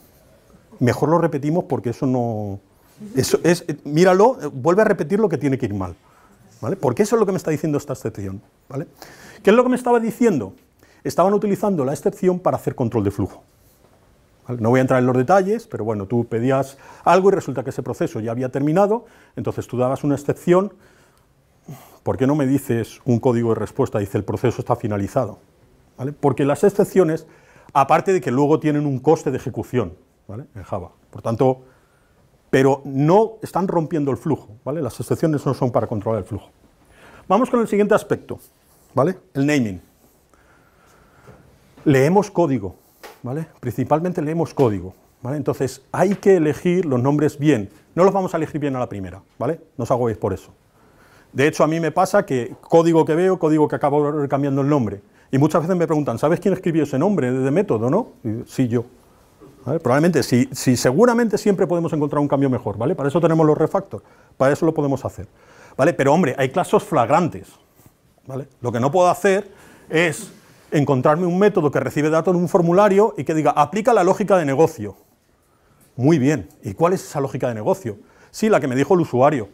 mejor lo repetimos porque eso no... es, míralo, vuelve a repetir lo que tiene que ir mal. ¿vale? Porque eso es lo que me está diciendo esta excepción. ¿vale? ¿Qué es lo que me estaba diciendo? Estaban utilizando la excepción para hacer control de flujo. No voy a entrar en los detalles, pero bueno, tú pedías algo y resulta que ese proceso ya había terminado, entonces tú dabas una excepción. ¿Por qué no me dices un código de respuesta? Dice el proceso está finalizado. Porque las excepciones aparte de que luego tienen un coste de ejecución ¿vale? en Java. Por tanto, pero no están rompiendo el flujo, ¿vale? Las excepciones no son para controlar el flujo. Vamos con el siguiente aspecto, ¿vale? El naming. Leemos código, ¿vale? Principalmente leemos código, Entonces, hay que elegir los nombres bien. No los vamos a elegir bien a la primera, ¿vale? No os hagáis por eso. De hecho, a mí me pasa que código que veo, código que acabo cambiando el nombre. Y muchas veces me preguntan, ¿sabes quién escribió ese nombre de método, no? sí, yo. Probablemente, sí, seguramente siempre podemos encontrar un cambio mejor, ¿vale? Para eso tenemos los refactores, para eso lo podemos hacer. ¿Vale? Pero hombre, hay casos flagrantes. ¿vale? Lo que no puedo hacer es encontrarme un método que recibe datos en un formulario y que diga, aplica la lógica de negocio. Muy bien, ¿y cuál es esa lógica de negocio? Sí, la que me dijo el usuario.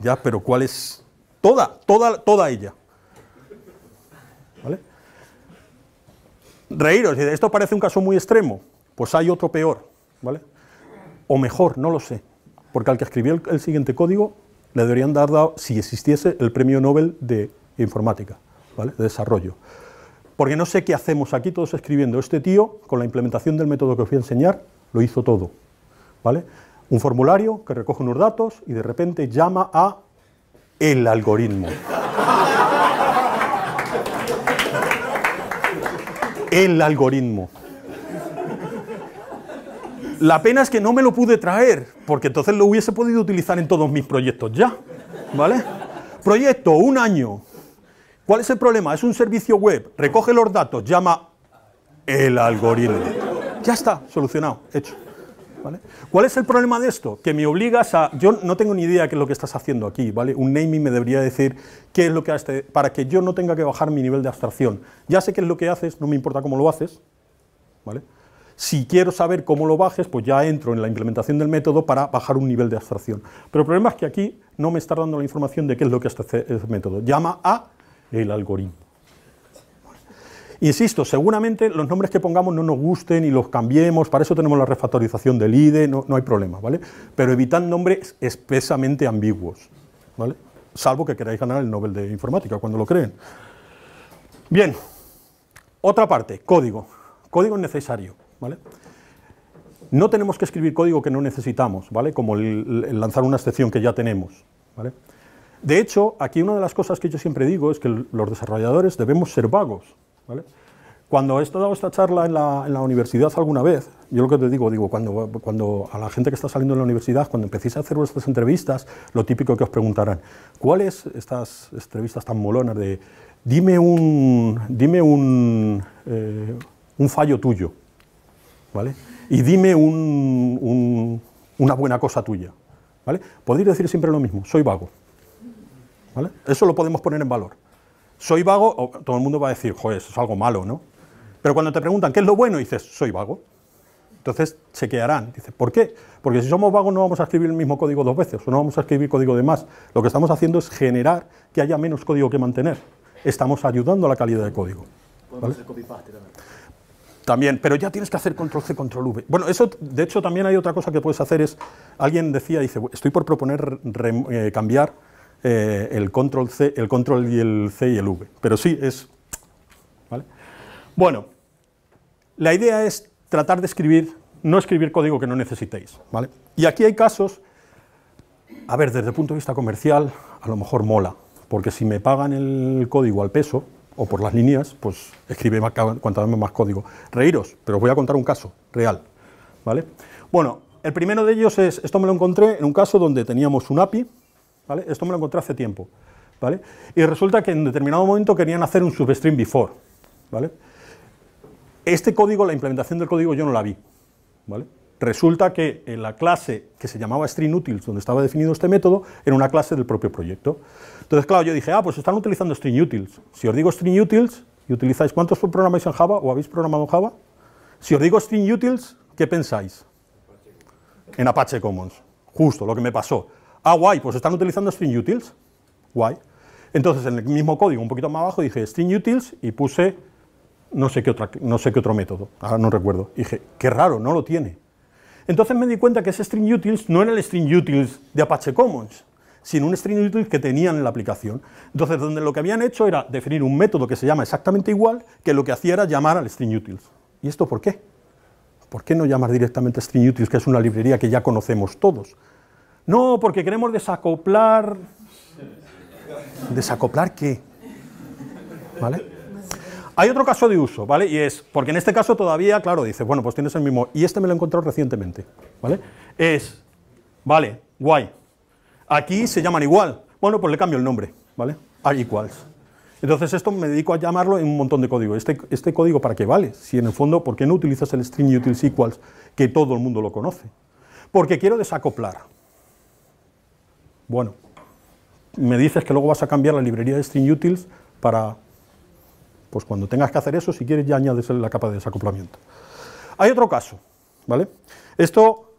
Ya, pero ¿cuál es? Toda, toda, toda ella. ¿vale? Reíros, esto parece un caso muy extremo, pues hay otro peor, ¿vale? O mejor, no lo sé, porque al que escribió el, siguiente código le deberían dar, dado, si existiese, el premio Nobel de informática, ¿vale? De desarrollo. Porque no sé qué hacemos aquí todos escribiendo. Este tío, con la implementación del método que os voy a enseñar, lo hizo todo, ¿vale? Un formulario que recoge unos datos y de repente llama a el algoritmo. el algoritmo. La pena es que no me lo pude traer, porque entonces lo hubiese podido utilizar en todos mis proyectos ya. ¿Vale? Proyecto, un año. ¿Cuál es el problema? Es un servicio web, recoge los datos, llama el algoritmo. Ya está, solucionado, hecho. ¿Cuál es el problema de esto? Que me obligas a... Yo no tengo ni idea de qué es lo que estás haciendo aquí, Un naming me debería decir qué es lo que hace para que yo no tenga que bajar mi nivel de abstracción. Ya sé qué es lo que haces, no me importa cómo lo haces, Si quiero saber cómo lo bajes, pues ya entro en la implementación del método para bajar un nivel de abstracción. Pero el problema es que aquí no me está dando la información de qué es lo que hace el este método. Llama a el algoritmo. Insisto, seguramente los nombres que pongamos no nos gusten y los cambiemos, para eso tenemos la refactorización del IDE, no, hay problema, ¿vale? Pero evitad nombres expresamente ambiguos, ¿vale? Salvo que queráis ganar el Nobel de Informática, cuando lo creen. Bien, otra parte, código. Código es necesario, ¿vale? No tenemos que escribir código que no necesitamos, ¿vale? Como el lanzar una excepción que ya tenemos, ¿vale? De hecho, aquí una de las cosas que yo siempre digo es que los desarrolladores debemos ser vagos, cuando he dado esta charla en la, universidad alguna vez, yo lo que te digo, digo, cuando, a la gente que está saliendo de la universidad, cuando empecéis a hacer vuestras entrevistas, lo típico que os preguntarán, ¿cuáles estas entrevistas tan molonas de dime un, dime un, eh, fallo tuyo, ¿vale? Y dime una buena cosa tuya, ¿vale? Podéis decir siempre lo mismo, soy vago, Eso lo podemos poner en valor soy vago, todo el mundo va a decir, joder, eso es algo malo, ¿no? Pero cuando te preguntan, ¿qué es lo bueno? dices, soy vago. Entonces chequearán. Dices, ¿por qué? Porque si somos vago no vamos a escribir el mismo código dos veces o no vamos a escribir código de más. Lo que estamos haciendo es generar que haya menos código que mantener. Estamos ayudando a la calidad del código. también. También, pero ya tienes que hacer control C, control V. Bueno, eso, de hecho, también hay otra cosa que puedes hacer es, alguien decía, dice, estoy por proponer eh, cambiar eh, el, control C, el control y el C y el V. Pero sí, es... ¿vale? Bueno, la idea es tratar de escribir, no escribir código que no necesitéis. ¿vale? Y aquí hay casos, a ver, desde el punto de vista comercial, a lo mejor mola, porque si me pagan el código al peso o por las líneas, pues escribe más, cuanto más código. Reíros, pero os voy a contar un caso real. ¿vale? Bueno, el primero de ellos es, esto me lo encontré en un caso donde teníamos un API, esto me lo encontré hace tiempo, ¿vale? Y resulta que en determinado momento querían hacer un substring before, ¿vale? Este código, la implementación del código yo no la vi, ¿vale? Resulta que en la clase que se llamaba StringUtils, donde estaba definido este método, era una clase del propio proyecto. Entonces, claro, yo dije, ah, pues están utilizando StringUtils. Si os digo StringUtils, ¿y utilizáis cuántos programáis en Java o habéis programado en Java? Si os digo StringUtils, ¿qué pensáis? En Apache Commons. Justo, lo que me pasó. Ah, guay, pues están utilizando stringutils. Guay. Entonces, en el mismo código, un poquito más abajo, dije stringutils y puse no sé qué, no sé qué otro método. Ahora no recuerdo. dije, qué raro, no lo tiene. Entonces me di cuenta que ese stringutils no era el stringutils de Apache Commons, sino un stringutils que tenían en la aplicación. Entonces, donde lo que habían hecho era definir un método que se llama exactamente igual, que lo que hacía era llamar al stringutils. ¿Y esto por qué? ¿Por qué no llamar directamente stringutils, que es una librería que ya conocemos todos? No, porque queremos desacoplar. ¿Desacoplar qué? ¿Vale? Hay otro caso de uso, ¿vale? Y es, porque en este caso todavía, claro, dices, bueno, pues tienes el mismo, y este me lo he encontrado recientemente, ¿vale? Es, vale, guay. Aquí se llaman igual. Bueno, pues le cambio el nombre, ¿vale? Are equals. Entonces esto me dedico a llamarlo en un montón de código. Este, este código para qué vale? Si en el fondo, ¿por qué no utilizas el string utils equals que todo el mundo lo conoce? Porque quiero desacoplar. Bueno, me dices que luego vas a cambiar la librería de string utils para, pues cuando tengas que hacer eso, si quieres ya añades la capa de desacoplamiento. Hay otro caso, ¿vale? Esto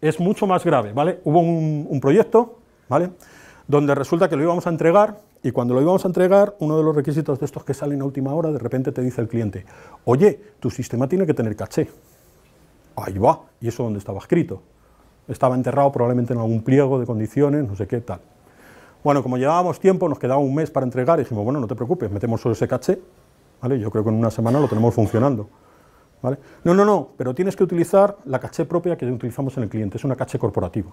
es mucho más grave, ¿vale? Hubo un, proyecto, ¿vale? Donde resulta que lo íbamos a entregar y cuando lo íbamos a entregar, uno de los requisitos de estos que salen a última hora, de repente te dice el cliente, oye, tu sistema tiene que tener caché. Ahí va, y eso donde estaba escrito estaba enterrado probablemente en algún pliego de condiciones, no sé qué tal. Bueno, como llevábamos tiempo, nos quedaba un mes para entregar, y dijimos, bueno, no te preocupes, metemos solo ese caché, ¿vale? Yo creo que en una semana lo tenemos funcionando. ¿Vale? No, no, no, pero tienes que utilizar la caché propia que utilizamos en el cliente, es una caché corporativa.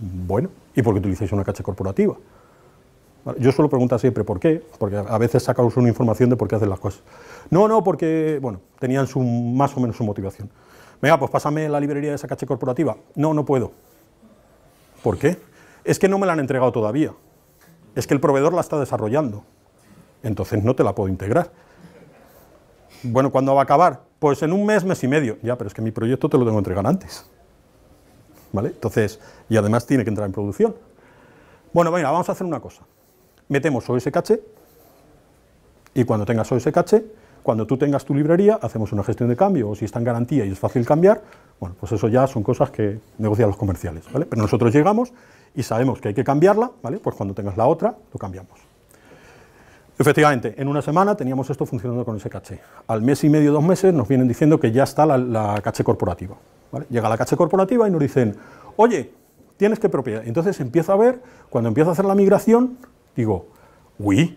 Bueno, ¿y por qué utilizáis una caché corporativa? Yo suelo preguntar siempre por qué, porque a veces sacamos una información de por qué hacen las cosas. No, no, porque, bueno, tenían más o menos su motivación. Venga, pues pásame la librería de esa caché corporativa. No, no puedo. ¿Por qué? Es que no me la han entregado todavía. Es que el proveedor la está desarrollando. Entonces no te la puedo integrar. Bueno, ¿cuándo va a acabar? Pues en un mes, mes y medio. Ya, pero es que mi proyecto te lo tengo que entregar antes. ¿Vale? Entonces, y además tiene que entrar en producción. Bueno, venga, vamos a hacer una cosa. Metemos ese caché y cuando tengas ese caché cuando tú tengas tu librería, hacemos una gestión de cambio, o si está en garantía y es fácil cambiar, bueno, pues eso ya son cosas que negocian los comerciales, ¿vale? Pero nosotros llegamos y sabemos que hay que cambiarla, ¿vale? Pues cuando tengas la otra, lo cambiamos. Efectivamente, en una semana teníamos esto funcionando con ese caché. Al mes y medio, dos meses, nos vienen diciendo que ya está la, caché corporativa. Llega la caché corporativa y nos dicen, oye, tienes que propiedad. Entonces empiezo a ver, cuando empiezo a hacer la migración, digo, uy,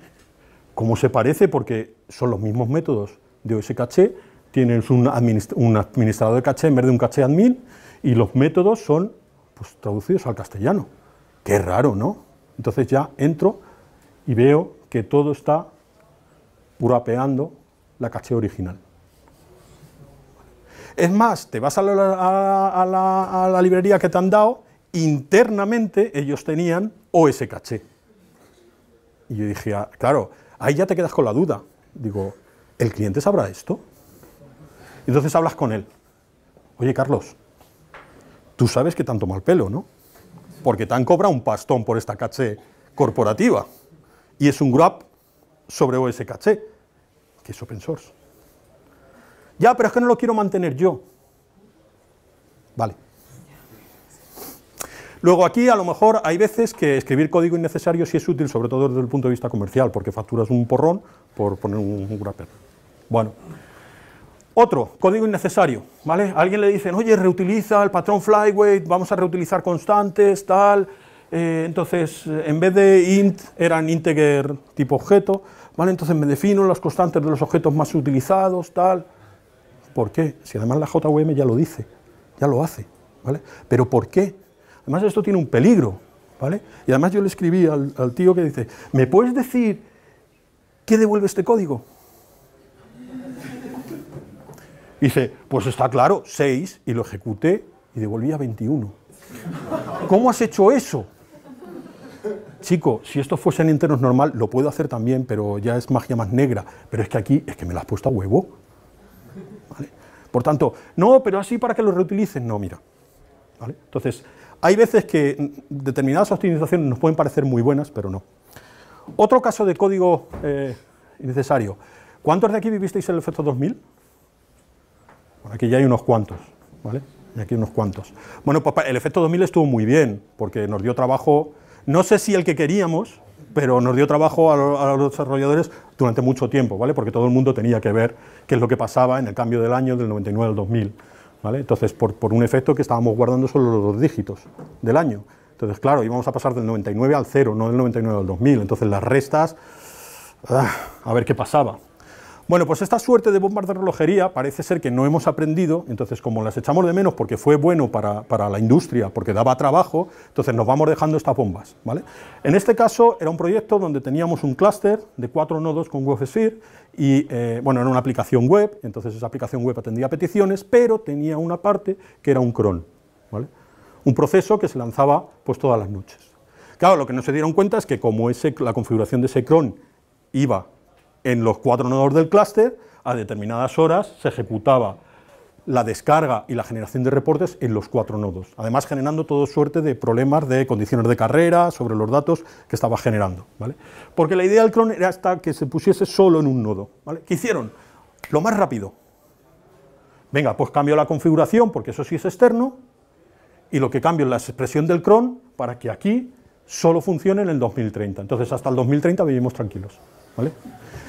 ¿Cómo se parece? Porque son los mismos métodos de OS caché, tienes un, administrador de caché en vez de un caché admin, y los métodos son pues, traducidos al castellano. Qué raro, ¿no? Entonces ya entro y veo que todo está purapeando la caché original. Es más, te vas a la, librería que te han dado, internamente ellos tenían OS caché. Y yo dije, ah, claro, ahí ya te quedas con la duda. Digo, ¿el cliente sabrá esto? Entonces hablas con él. Oye, Carlos, tú sabes que tanto mal el pelo, ¿no? Porque tan cobra un pastón por esta caché corporativa. Y es un grab sobre OS caché, que es open source. Ya, pero es que no lo quiero mantener yo. Vale. Luego aquí a lo mejor hay veces que escribir código innecesario sí es útil, sobre todo desde el punto de vista comercial, porque facturas un porrón por poner un, un Bueno. Otro, código innecesario, ¿vale? alguien le dice, oye, reutiliza el patrón flyweight, vamos a reutilizar constantes, tal. Eh, entonces, eh, en vez de int, eran integer tipo objeto, ¿vale? Entonces me defino las constantes de los objetos más utilizados, tal. ¿Por qué? Si además la JVM ya lo dice, ya lo hace, ¿vale? Pero ¿por qué? Además, esto tiene un peligro, ¿vale? Y además yo le escribí al, tío que dice, ¿me puedes decir qué devuelve este código? dice, pues está claro, 6, y lo ejecuté y devolvía 21. ¿Cómo has hecho eso? Chico, si esto fuese en internos normal, lo puedo hacer también, pero ya es magia más negra. Pero es que aquí, es que me la has puesto a huevo. Por tanto, no, pero así para que lo reutilicen. No, mira. ¿Vale? Entonces, hay veces que determinadas optimizaciones nos pueden parecer muy buenas, pero no. Otro caso de código eh, innecesario. ¿Cuántos de aquí vivisteis el efecto 2000? aquí ya hay unos cuantos, Y aquí unos cuantos. Bueno, pues, el efecto 2000 estuvo muy bien, porque nos dio trabajo, no sé si el que queríamos, pero nos dio trabajo a, los desarrolladores durante mucho tiempo, Porque todo el mundo tenía que ver qué es lo que pasaba en el cambio del año del 99 al 2000. Entonces, por, un efecto que estábamos guardando solo los dos dígitos del año. Entonces, claro, íbamos a pasar del 99 al 0, no del 99 al 2000. Entonces, las restas, ah, a ver qué pasaba. Bueno, pues esta suerte de bombas de relojería parece ser que no hemos aprendido, entonces como las echamos de menos porque fue bueno para, la industria, porque daba trabajo, entonces nos vamos dejando estas bombas. ¿vale? En este caso era un proyecto donde teníamos un clúster de cuatro nodos con WebSphere y eh, bueno, era una aplicación web, entonces esa aplicación web atendía peticiones, pero tenía una parte que era un cron, un proceso que se lanzaba pues todas las noches. Claro, lo que no se dieron cuenta es que como la configuración de ese cron iba en los cuatro nodos del clúster, a determinadas horas se ejecutaba la descarga y la generación de reportes en los cuatro nodos, además generando todo suerte de problemas de condiciones de carrera sobre los datos que estaba generando. ¿vale? Porque la idea del cron era hasta que se pusiese solo en un nodo. ¿vale? ¿Qué hicieron? Lo más rápido. Venga, pues cambio la configuración porque eso sí es externo y lo que cambio es la expresión del cron para que aquí solo funcione en el 2030. Entonces hasta el 2030 vivimos tranquilos. ¿vale?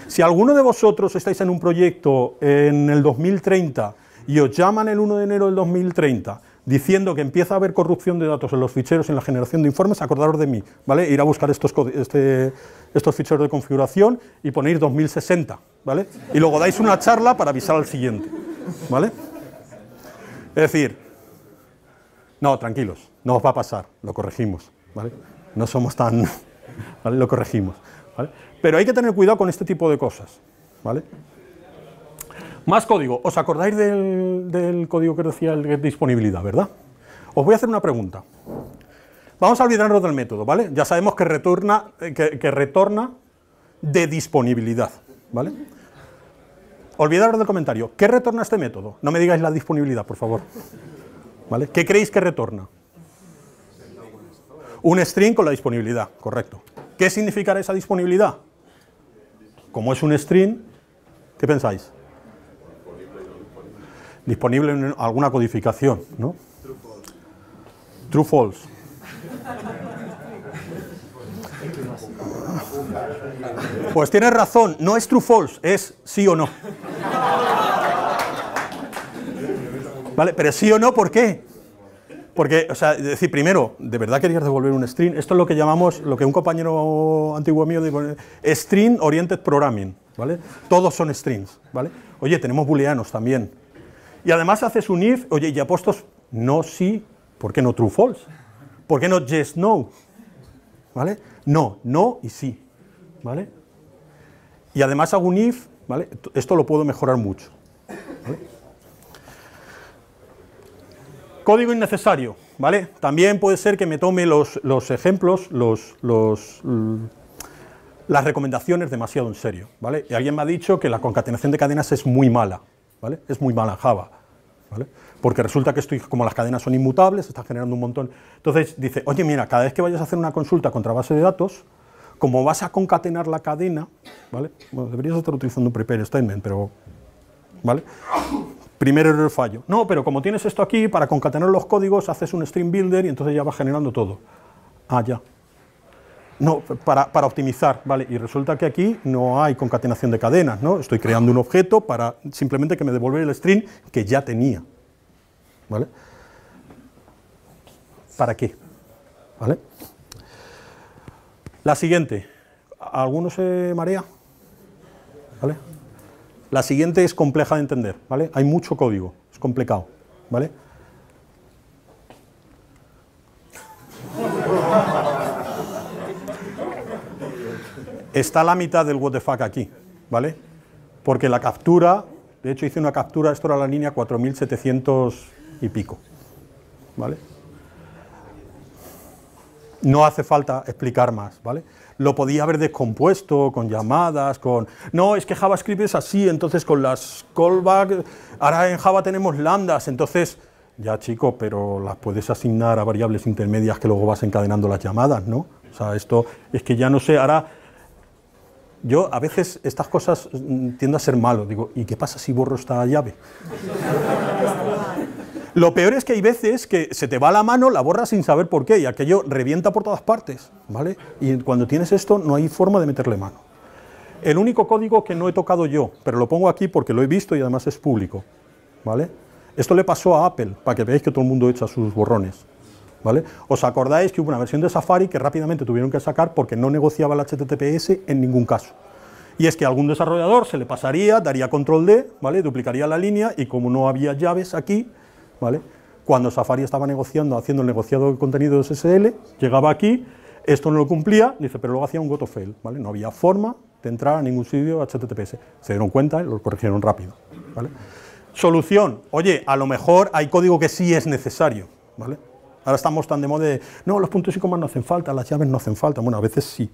Si alguno de vosotros estáis en un proyecto en el 2030 y os llaman el 1 de enero del 2030 diciendo que empieza a haber corrupción de datos en los ficheros, en la generación de informes, acordaros de mí, ¿vale? Ir a buscar estos, este, estos ficheros de configuración y ponéis 2060, ¿vale? Y luego dais una charla para avisar al siguiente, ¿vale? Es decir, no, tranquilos, no os va a pasar, lo corregimos, ¿vale? No somos tan... Lo corregimos, ¿vale? Pero hay que tener cuidado con este tipo de cosas, ¿vale? Más código. ¿Os acordáis del, código que decía el disponibilidad, verdad? Os voy a hacer una pregunta. Vamos a olvidarnos del método, ¿vale? Ya sabemos que retorna, eh, que, retorna de disponibilidad, ¿vale? Olvidaros del comentario. ¿Qué retorna este método? No me digáis la disponibilidad, por favor. ¿Vale? ¿Qué creéis que retorna? Un string con la disponibilidad, correcto. ¿Qué significará esa disponibilidad? como es un string, ¿qué pensáis? Disponible en alguna codificación, ¿no? True false. Pues tienes razón, no es true false, es sí o no. Vale, pero sí o no, ¿por qué? Porque, o sea, decir, primero, ¿de verdad querías devolver un string? Esto es lo que llamamos, lo que un compañero antiguo mío dijo, string oriented programming, ¿vale? Todos son strings, ¿vale? Oye, tenemos booleanos también. Y además haces un if, oye, y apostos, no, sí, ¿por qué no true, false? ¿Por qué no yes, no? ¿Vale? No, no y sí, ¿vale? Y además hago un if, ¿vale? Esto lo puedo mejorar mucho, ¿vale? Código innecesario, ¿vale? También puede ser que me tome los, ejemplos, los, los, mm, las recomendaciones demasiado en serio, ¿vale? Y alguien me ha dicho que la concatenación de cadenas es muy mala, ¿vale? Es muy mala Java, ¿vale? Porque resulta que estoy, como las cadenas son inmutables, se está generando un montón. Entonces dice, oye, mira, cada vez que vayas a hacer una consulta contra base de datos, como vas a concatenar la cadena, ¿vale? Bueno, deberías estar utilizando un prepare statement, pero... ¿Vale? Primero error fallo. No, pero como tienes esto aquí, para concatenar los códigos haces un stream builder y entonces ya va generando todo. Ah, ya. No, para, para, optimizar, ¿vale? Y resulta que aquí no hay concatenación de cadenas, ¿no? Estoy creando un objeto para simplemente que me devuelva el string que ya tenía, ¿vale? ¿Para qué? ¿Vale? La siguiente. ¿Alguno se marea? ¿Vale? La siguiente es compleja de entender, ¿vale? Hay mucho código, es complicado, ¿vale? Está la mitad del what aquí, ¿vale? Porque la captura, de hecho hice una captura, esto era la línea 4700 y pico, ¿vale? No hace falta explicar más, ¿vale? lo podía haber descompuesto con llamadas, con... No, es que JavaScript es así, entonces con las callbacks, ahora en Java tenemos lambdas, entonces... Ya chico, pero las puedes asignar a variables intermedias que luego vas encadenando las llamadas, ¿no? O sea, esto es que ya no sé, ahora... Yo a veces estas cosas mm, tiendo a ser malo, digo, ¿y qué pasa si borro esta llave? Lo peor es que hay veces que se te va la mano, la borras sin saber por qué y aquello revienta por todas partes, ¿vale? Y cuando tienes esto no hay forma de meterle mano. El único código que no he tocado yo, pero lo pongo aquí porque lo he visto y además es público, ¿vale? Esto le pasó a Apple, para que veáis que todo el mundo echa sus borrones, ¿vale? ¿Os acordáis que hubo una versión de Safari que rápidamente tuvieron que sacar porque no negociaba la HTTPS en ningún caso? Y es que a algún desarrollador se le pasaría, daría control D, ¿vale? Duplicaría la línea y como no había llaves aquí, cuando Safari estaba negociando, haciendo el negociado de contenido SSL, llegaba aquí, esto no lo cumplía, dice, pero luego hacía un gotofail, ¿vale? No había forma de entrar a ningún sitio HTTPS. Se dieron cuenta y lo corrigieron rápido, Solución, oye, a lo mejor hay código que sí es necesario, ¿vale? Ahora estamos tan de moda de, no, los puntos y comas no hacen falta, las llaves no hacen falta. Bueno, a veces sí,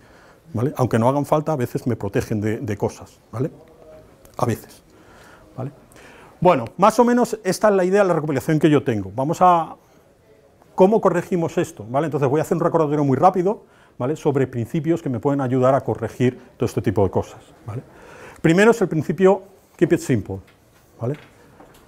¿vale? Aunque no hagan falta, a veces me protegen de, de cosas, ¿vale? A veces. Bueno, más o menos esta es la idea de la recopilación que yo tengo. Vamos a... ¿Cómo corregimos esto? ¿Vale? Entonces voy a hacer un recordatorio muy rápido ¿vale? sobre principios que me pueden ayudar a corregir todo este tipo de cosas. ¿vale? Primero es el principio keep it simple. ¿vale?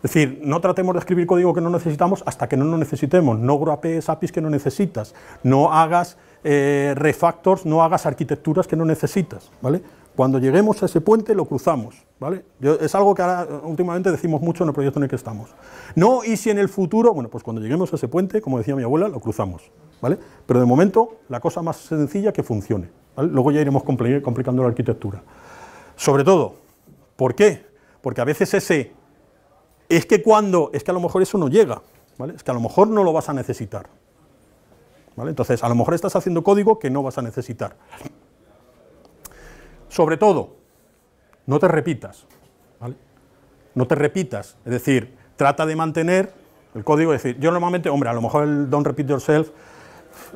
Es decir, no tratemos de escribir código que no necesitamos hasta que no lo necesitemos. No grapees APIs que no necesitas. No hagas eh, refactors, no hagas arquitecturas que no necesitas. ¿vale? Cuando lleguemos a ese puente lo cruzamos, ¿vale? es algo que ahora últimamente decimos mucho en el proyecto en el que estamos. No, y si en el futuro, bueno, pues cuando lleguemos a ese puente, como decía mi abuela, lo cruzamos, ¿vale? Pero de momento la cosa más sencilla que funcione, Luego ya iremos complicando la arquitectura. Sobre todo, ¿por qué? Porque a veces ese, es que cuando, es que a lo mejor eso no llega, ¿vale? Es que a lo mejor no lo vas a necesitar, Entonces, a lo mejor estás haciendo código que no vas a necesitar. Sobre todo, no te repitas. No te repitas. Es decir, trata de mantener el código. Es decir, yo normalmente, hombre, a lo mejor el don't repeat yourself,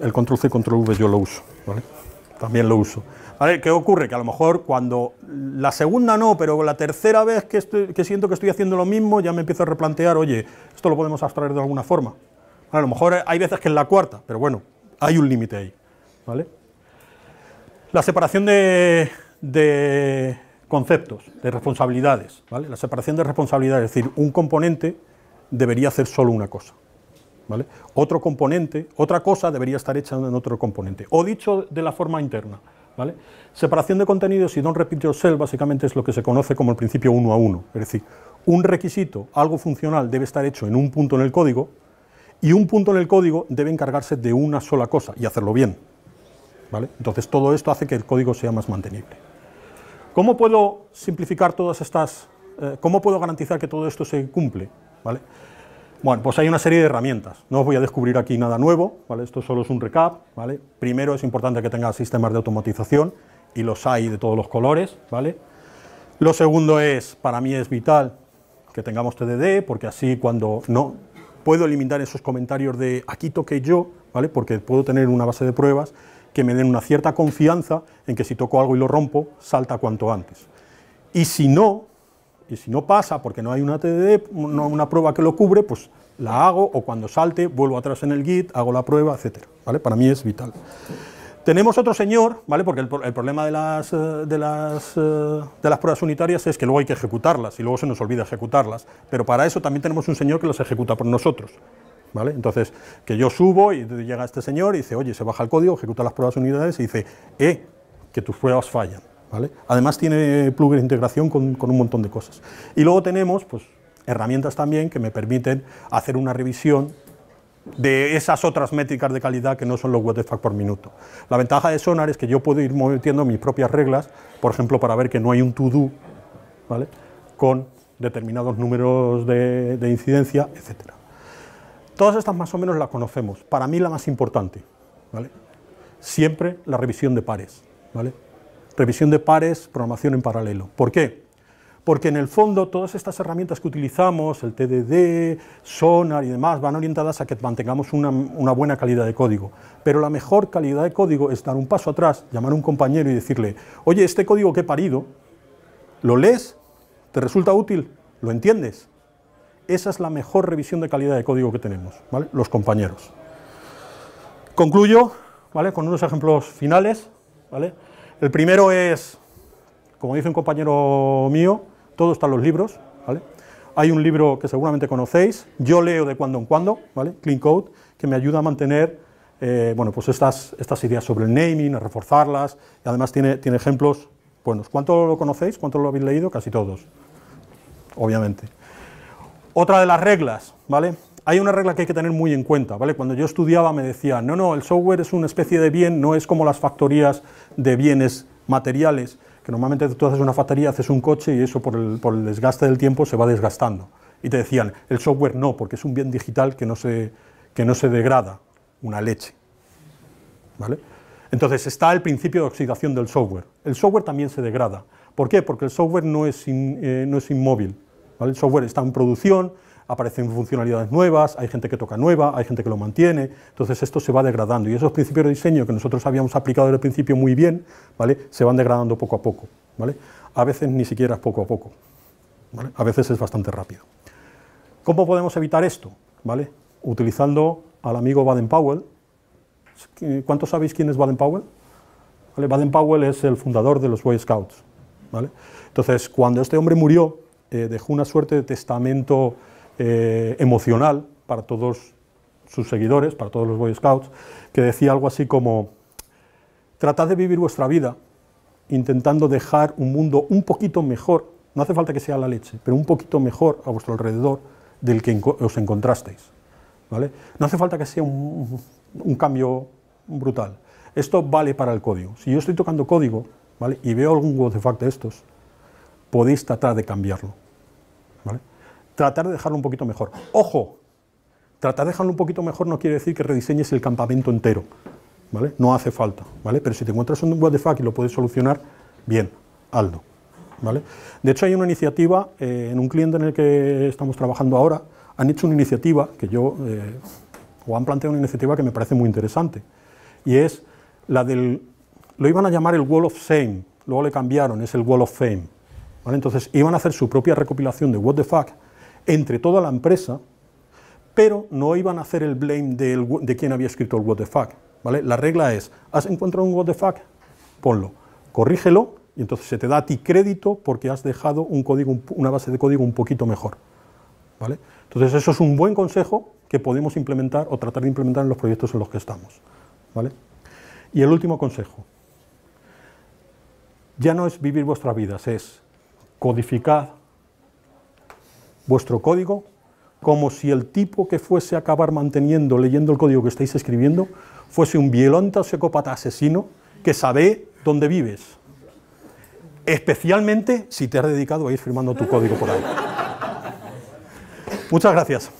el control C, control V yo lo uso. También lo uso. ¿Qué ocurre? Que a lo mejor cuando la segunda no, pero la tercera vez que, siento que estoy haciendo lo mismo, ya me empiezo a replantear, oye, esto lo podemos abstraer de alguna forma. A lo mejor hay veces que es la cuarta, pero bueno, hay un límite ahí. ¿vale? La separación de, de conceptos, de responsabilidades, ¿vale? La separación de responsabilidades, es decir, un componente debería hacer solo una cosa, ¿vale? Otro componente, otra cosa debería estar hecha en otro componente, o dicho de la forma interna, ¿vale? Separación de contenidos y don't repeat yourself básicamente es lo que se conoce como el principio uno a uno, es decir, un requisito, algo funcional, debe estar hecho en un punto en el código y un punto en el código debe encargarse de una sola cosa y hacerlo bien, ¿vale? Entonces todo esto hace que el código sea más mantenible. ¿Cómo puedo simplificar todas estas, eh, cómo puedo garantizar que todo esto se cumple? ¿Vale? Bueno, pues hay una serie de herramientas. No os voy a descubrir aquí nada nuevo, ¿vale? Esto solo es un recap, ¿vale? Primero es importante que tengas sistemas de automatización y los hay de todos los colores, ¿vale? Lo segundo es, para mí es vital que tengamos TDD, porque así cuando no puedo eliminar esos comentarios de aquí toqué yo, ¿vale? Porque puedo tener una base de pruebas que me den una cierta confianza en que si toco algo y lo rompo, salta cuanto antes. Y si no, y si no pasa porque no hay una TDD, no una prueba que lo cubre, pues la hago o cuando salte vuelvo atrás en el git, hago la prueba, etcétera, ¿vale? Para mí es vital. Tenemos otro señor, ¿vale? Porque el, problema de las, eh, de, las, eh, de las pruebas unitarias es que luego hay que ejecutarlas y luego se nos olvida ejecutarlas, pero para eso también tenemos un señor que las ejecuta por nosotros, ¿vale? Entonces, que yo subo y llega este señor y dice, oye, se baja el código, ejecuta las pruebas unidades y dice, eh, que tus pruebas fallan, ¿vale? Además tiene plugin de integración con, un montón de cosas. Y luego tenemos, pues, herramientas también que me permiten hacer una revisión de esas otras métricas de calidad que no son los WTF por minuto. La ventaja de Sonar es que yo puedo ir metiendo mis propias reglas, por ejemplo, para ver que no hay un to-do ¿vale? con determinados números de, de incidencia, etcétera. Todas estas más o menos las conocemos. Para mí la más importante, ¿vale? Siempre la revisión de pares, ¿vale? Revisión de pares, programación en paralelo. ¿Por qué? Porque en el fondo todas estas herramientas que utilizamos, el TDD, Sonar y demás, van orientadas a que mantengamos una, una buena calidad de código. Pero la mejor calidad de código es dar un paso atrás, llamar a un compañero y decirle, oye, este código que he parido, ¿lo lees? ¿Te resulta útil? ¿Lo entiendes? Esa es la mejor revisión de calidad de código que tenemos, ¿vale? los compañeros. Concluyo ¿vale? con unos ejemplos finales. ¿vale? El primero es, como dice un compañero mío, todo está en los libros. ¿vale? Hay un libro que seguramente conocéis, yo leo de cuando en cuando, ¿vale? Clean Code, que me ayuda a mantener eh, bueno, pues estas, estas ideas sobre el naming, a reforzarlas, y además tiene, tiene ejemplos buenos. ¿Cuánto lo conocéis? ¿Cuánto lo habéis leído? Casi todos, obviamente. Otra de las reglas, ¿vale? Hay una regla que hay que tener muy en cuenta, ¿vale? Cuando yo estudiaba me decían, no, no, el software es una especie de bien, no es como las factorías de bienes materiales, que normalmente tú haces una factoría, haces un coche y eso por el, desgaste del tiempo se va desgastando. Y te decían, el software no, porque es un bien digital que no se, que no se degrada, una leche. ¿Vale? Entonces está el principio de oxidación del software. El software también se degrada. ¿Por qué? Porque el software no es, eh, no es inmóvil. El software está en producción, aparecen funcionalidades nuevas, hay gente que toca nueva, hay gente que lo mantiene, entonces esto se va degradando y esos principios de diseño que nosotros habíamos aplicado desde el principio muy bien, ¿vale? se van degradando poco a poco, a veces ni siquiera es poco a poco, a veces es bastante rápido. ¿Cómo podemos evitar esto? ¿Vale? Utilizando al amigo Baden-Powell, ¿cuántos sabéis quién es Baden-Powell? baden Baden-Powell es el fundador de los Boy Scouts, entonces cuando este hombre murió, eh, dejó una suerte de testamento eh, emocional para todos sus seguidores, para todos los Boy Scouts, que decía algo así como, tratad de vivir vuestra vida intentando dejar un mundo un poquito mejor, no hace falta que sea la leche, pero un poquito mejor a vuestro alrededor del que os encontrasteis. ¿vale? No hace falta que sea un, cambio brutal. Esto vale para el código. Si yo estoy tocando código ¿vale? y veo algún de de estos, podéis tratar de cambiarlo. Tratar de dejarlo un poquito mejor. ¡Ojo! Tratar de dejarlo un poquito mejor no quiere decir que rediseñes el campamento entero. ¿vale? No hace falta. ¿vale? Pero si te encuentras un what de fuck y lo puedes solucionar, bien, Aldo. ¿vale? De hecho, hay una iniciativa eh, en un cliente en el que estamos trabajando ahora. Han hecho una iniciativa que yo. Eh, o han planteado una iniciativa que me parece muy interesante. Y es la del. Lo iban a llamar el Wall of Shame. Luego le cambiaron, es el Wall of Fame. Entonces iban a hacer su propia recopilación de What the Fuck entre toda la empresa, pero no iban a hacer el blame de quien había escrito el What the Fuck. ¿vale? La regla es, ¿has encontrado un What the Fuck? Ponlo, corrígelo y entonces se te da a ti crédito porque has dejado un código, una base de código un poquito mejor. ¿vale? Entonces eso es un buen consejo que podemos implementar o tratar de implementar en los proyectos en los que estamos. ¿vale? Y el último consejo, ya no es vivir vuestras vidas, es codificad vuestro código como si el tipo que fuese a acabar manteniendo, leyendo el código que estáis escribiendo, fuese un violento psicópata asesino que sabe dónde vives. Especialmente si te has dedicado a ir firmando tu código por ahí. Muchas gracias.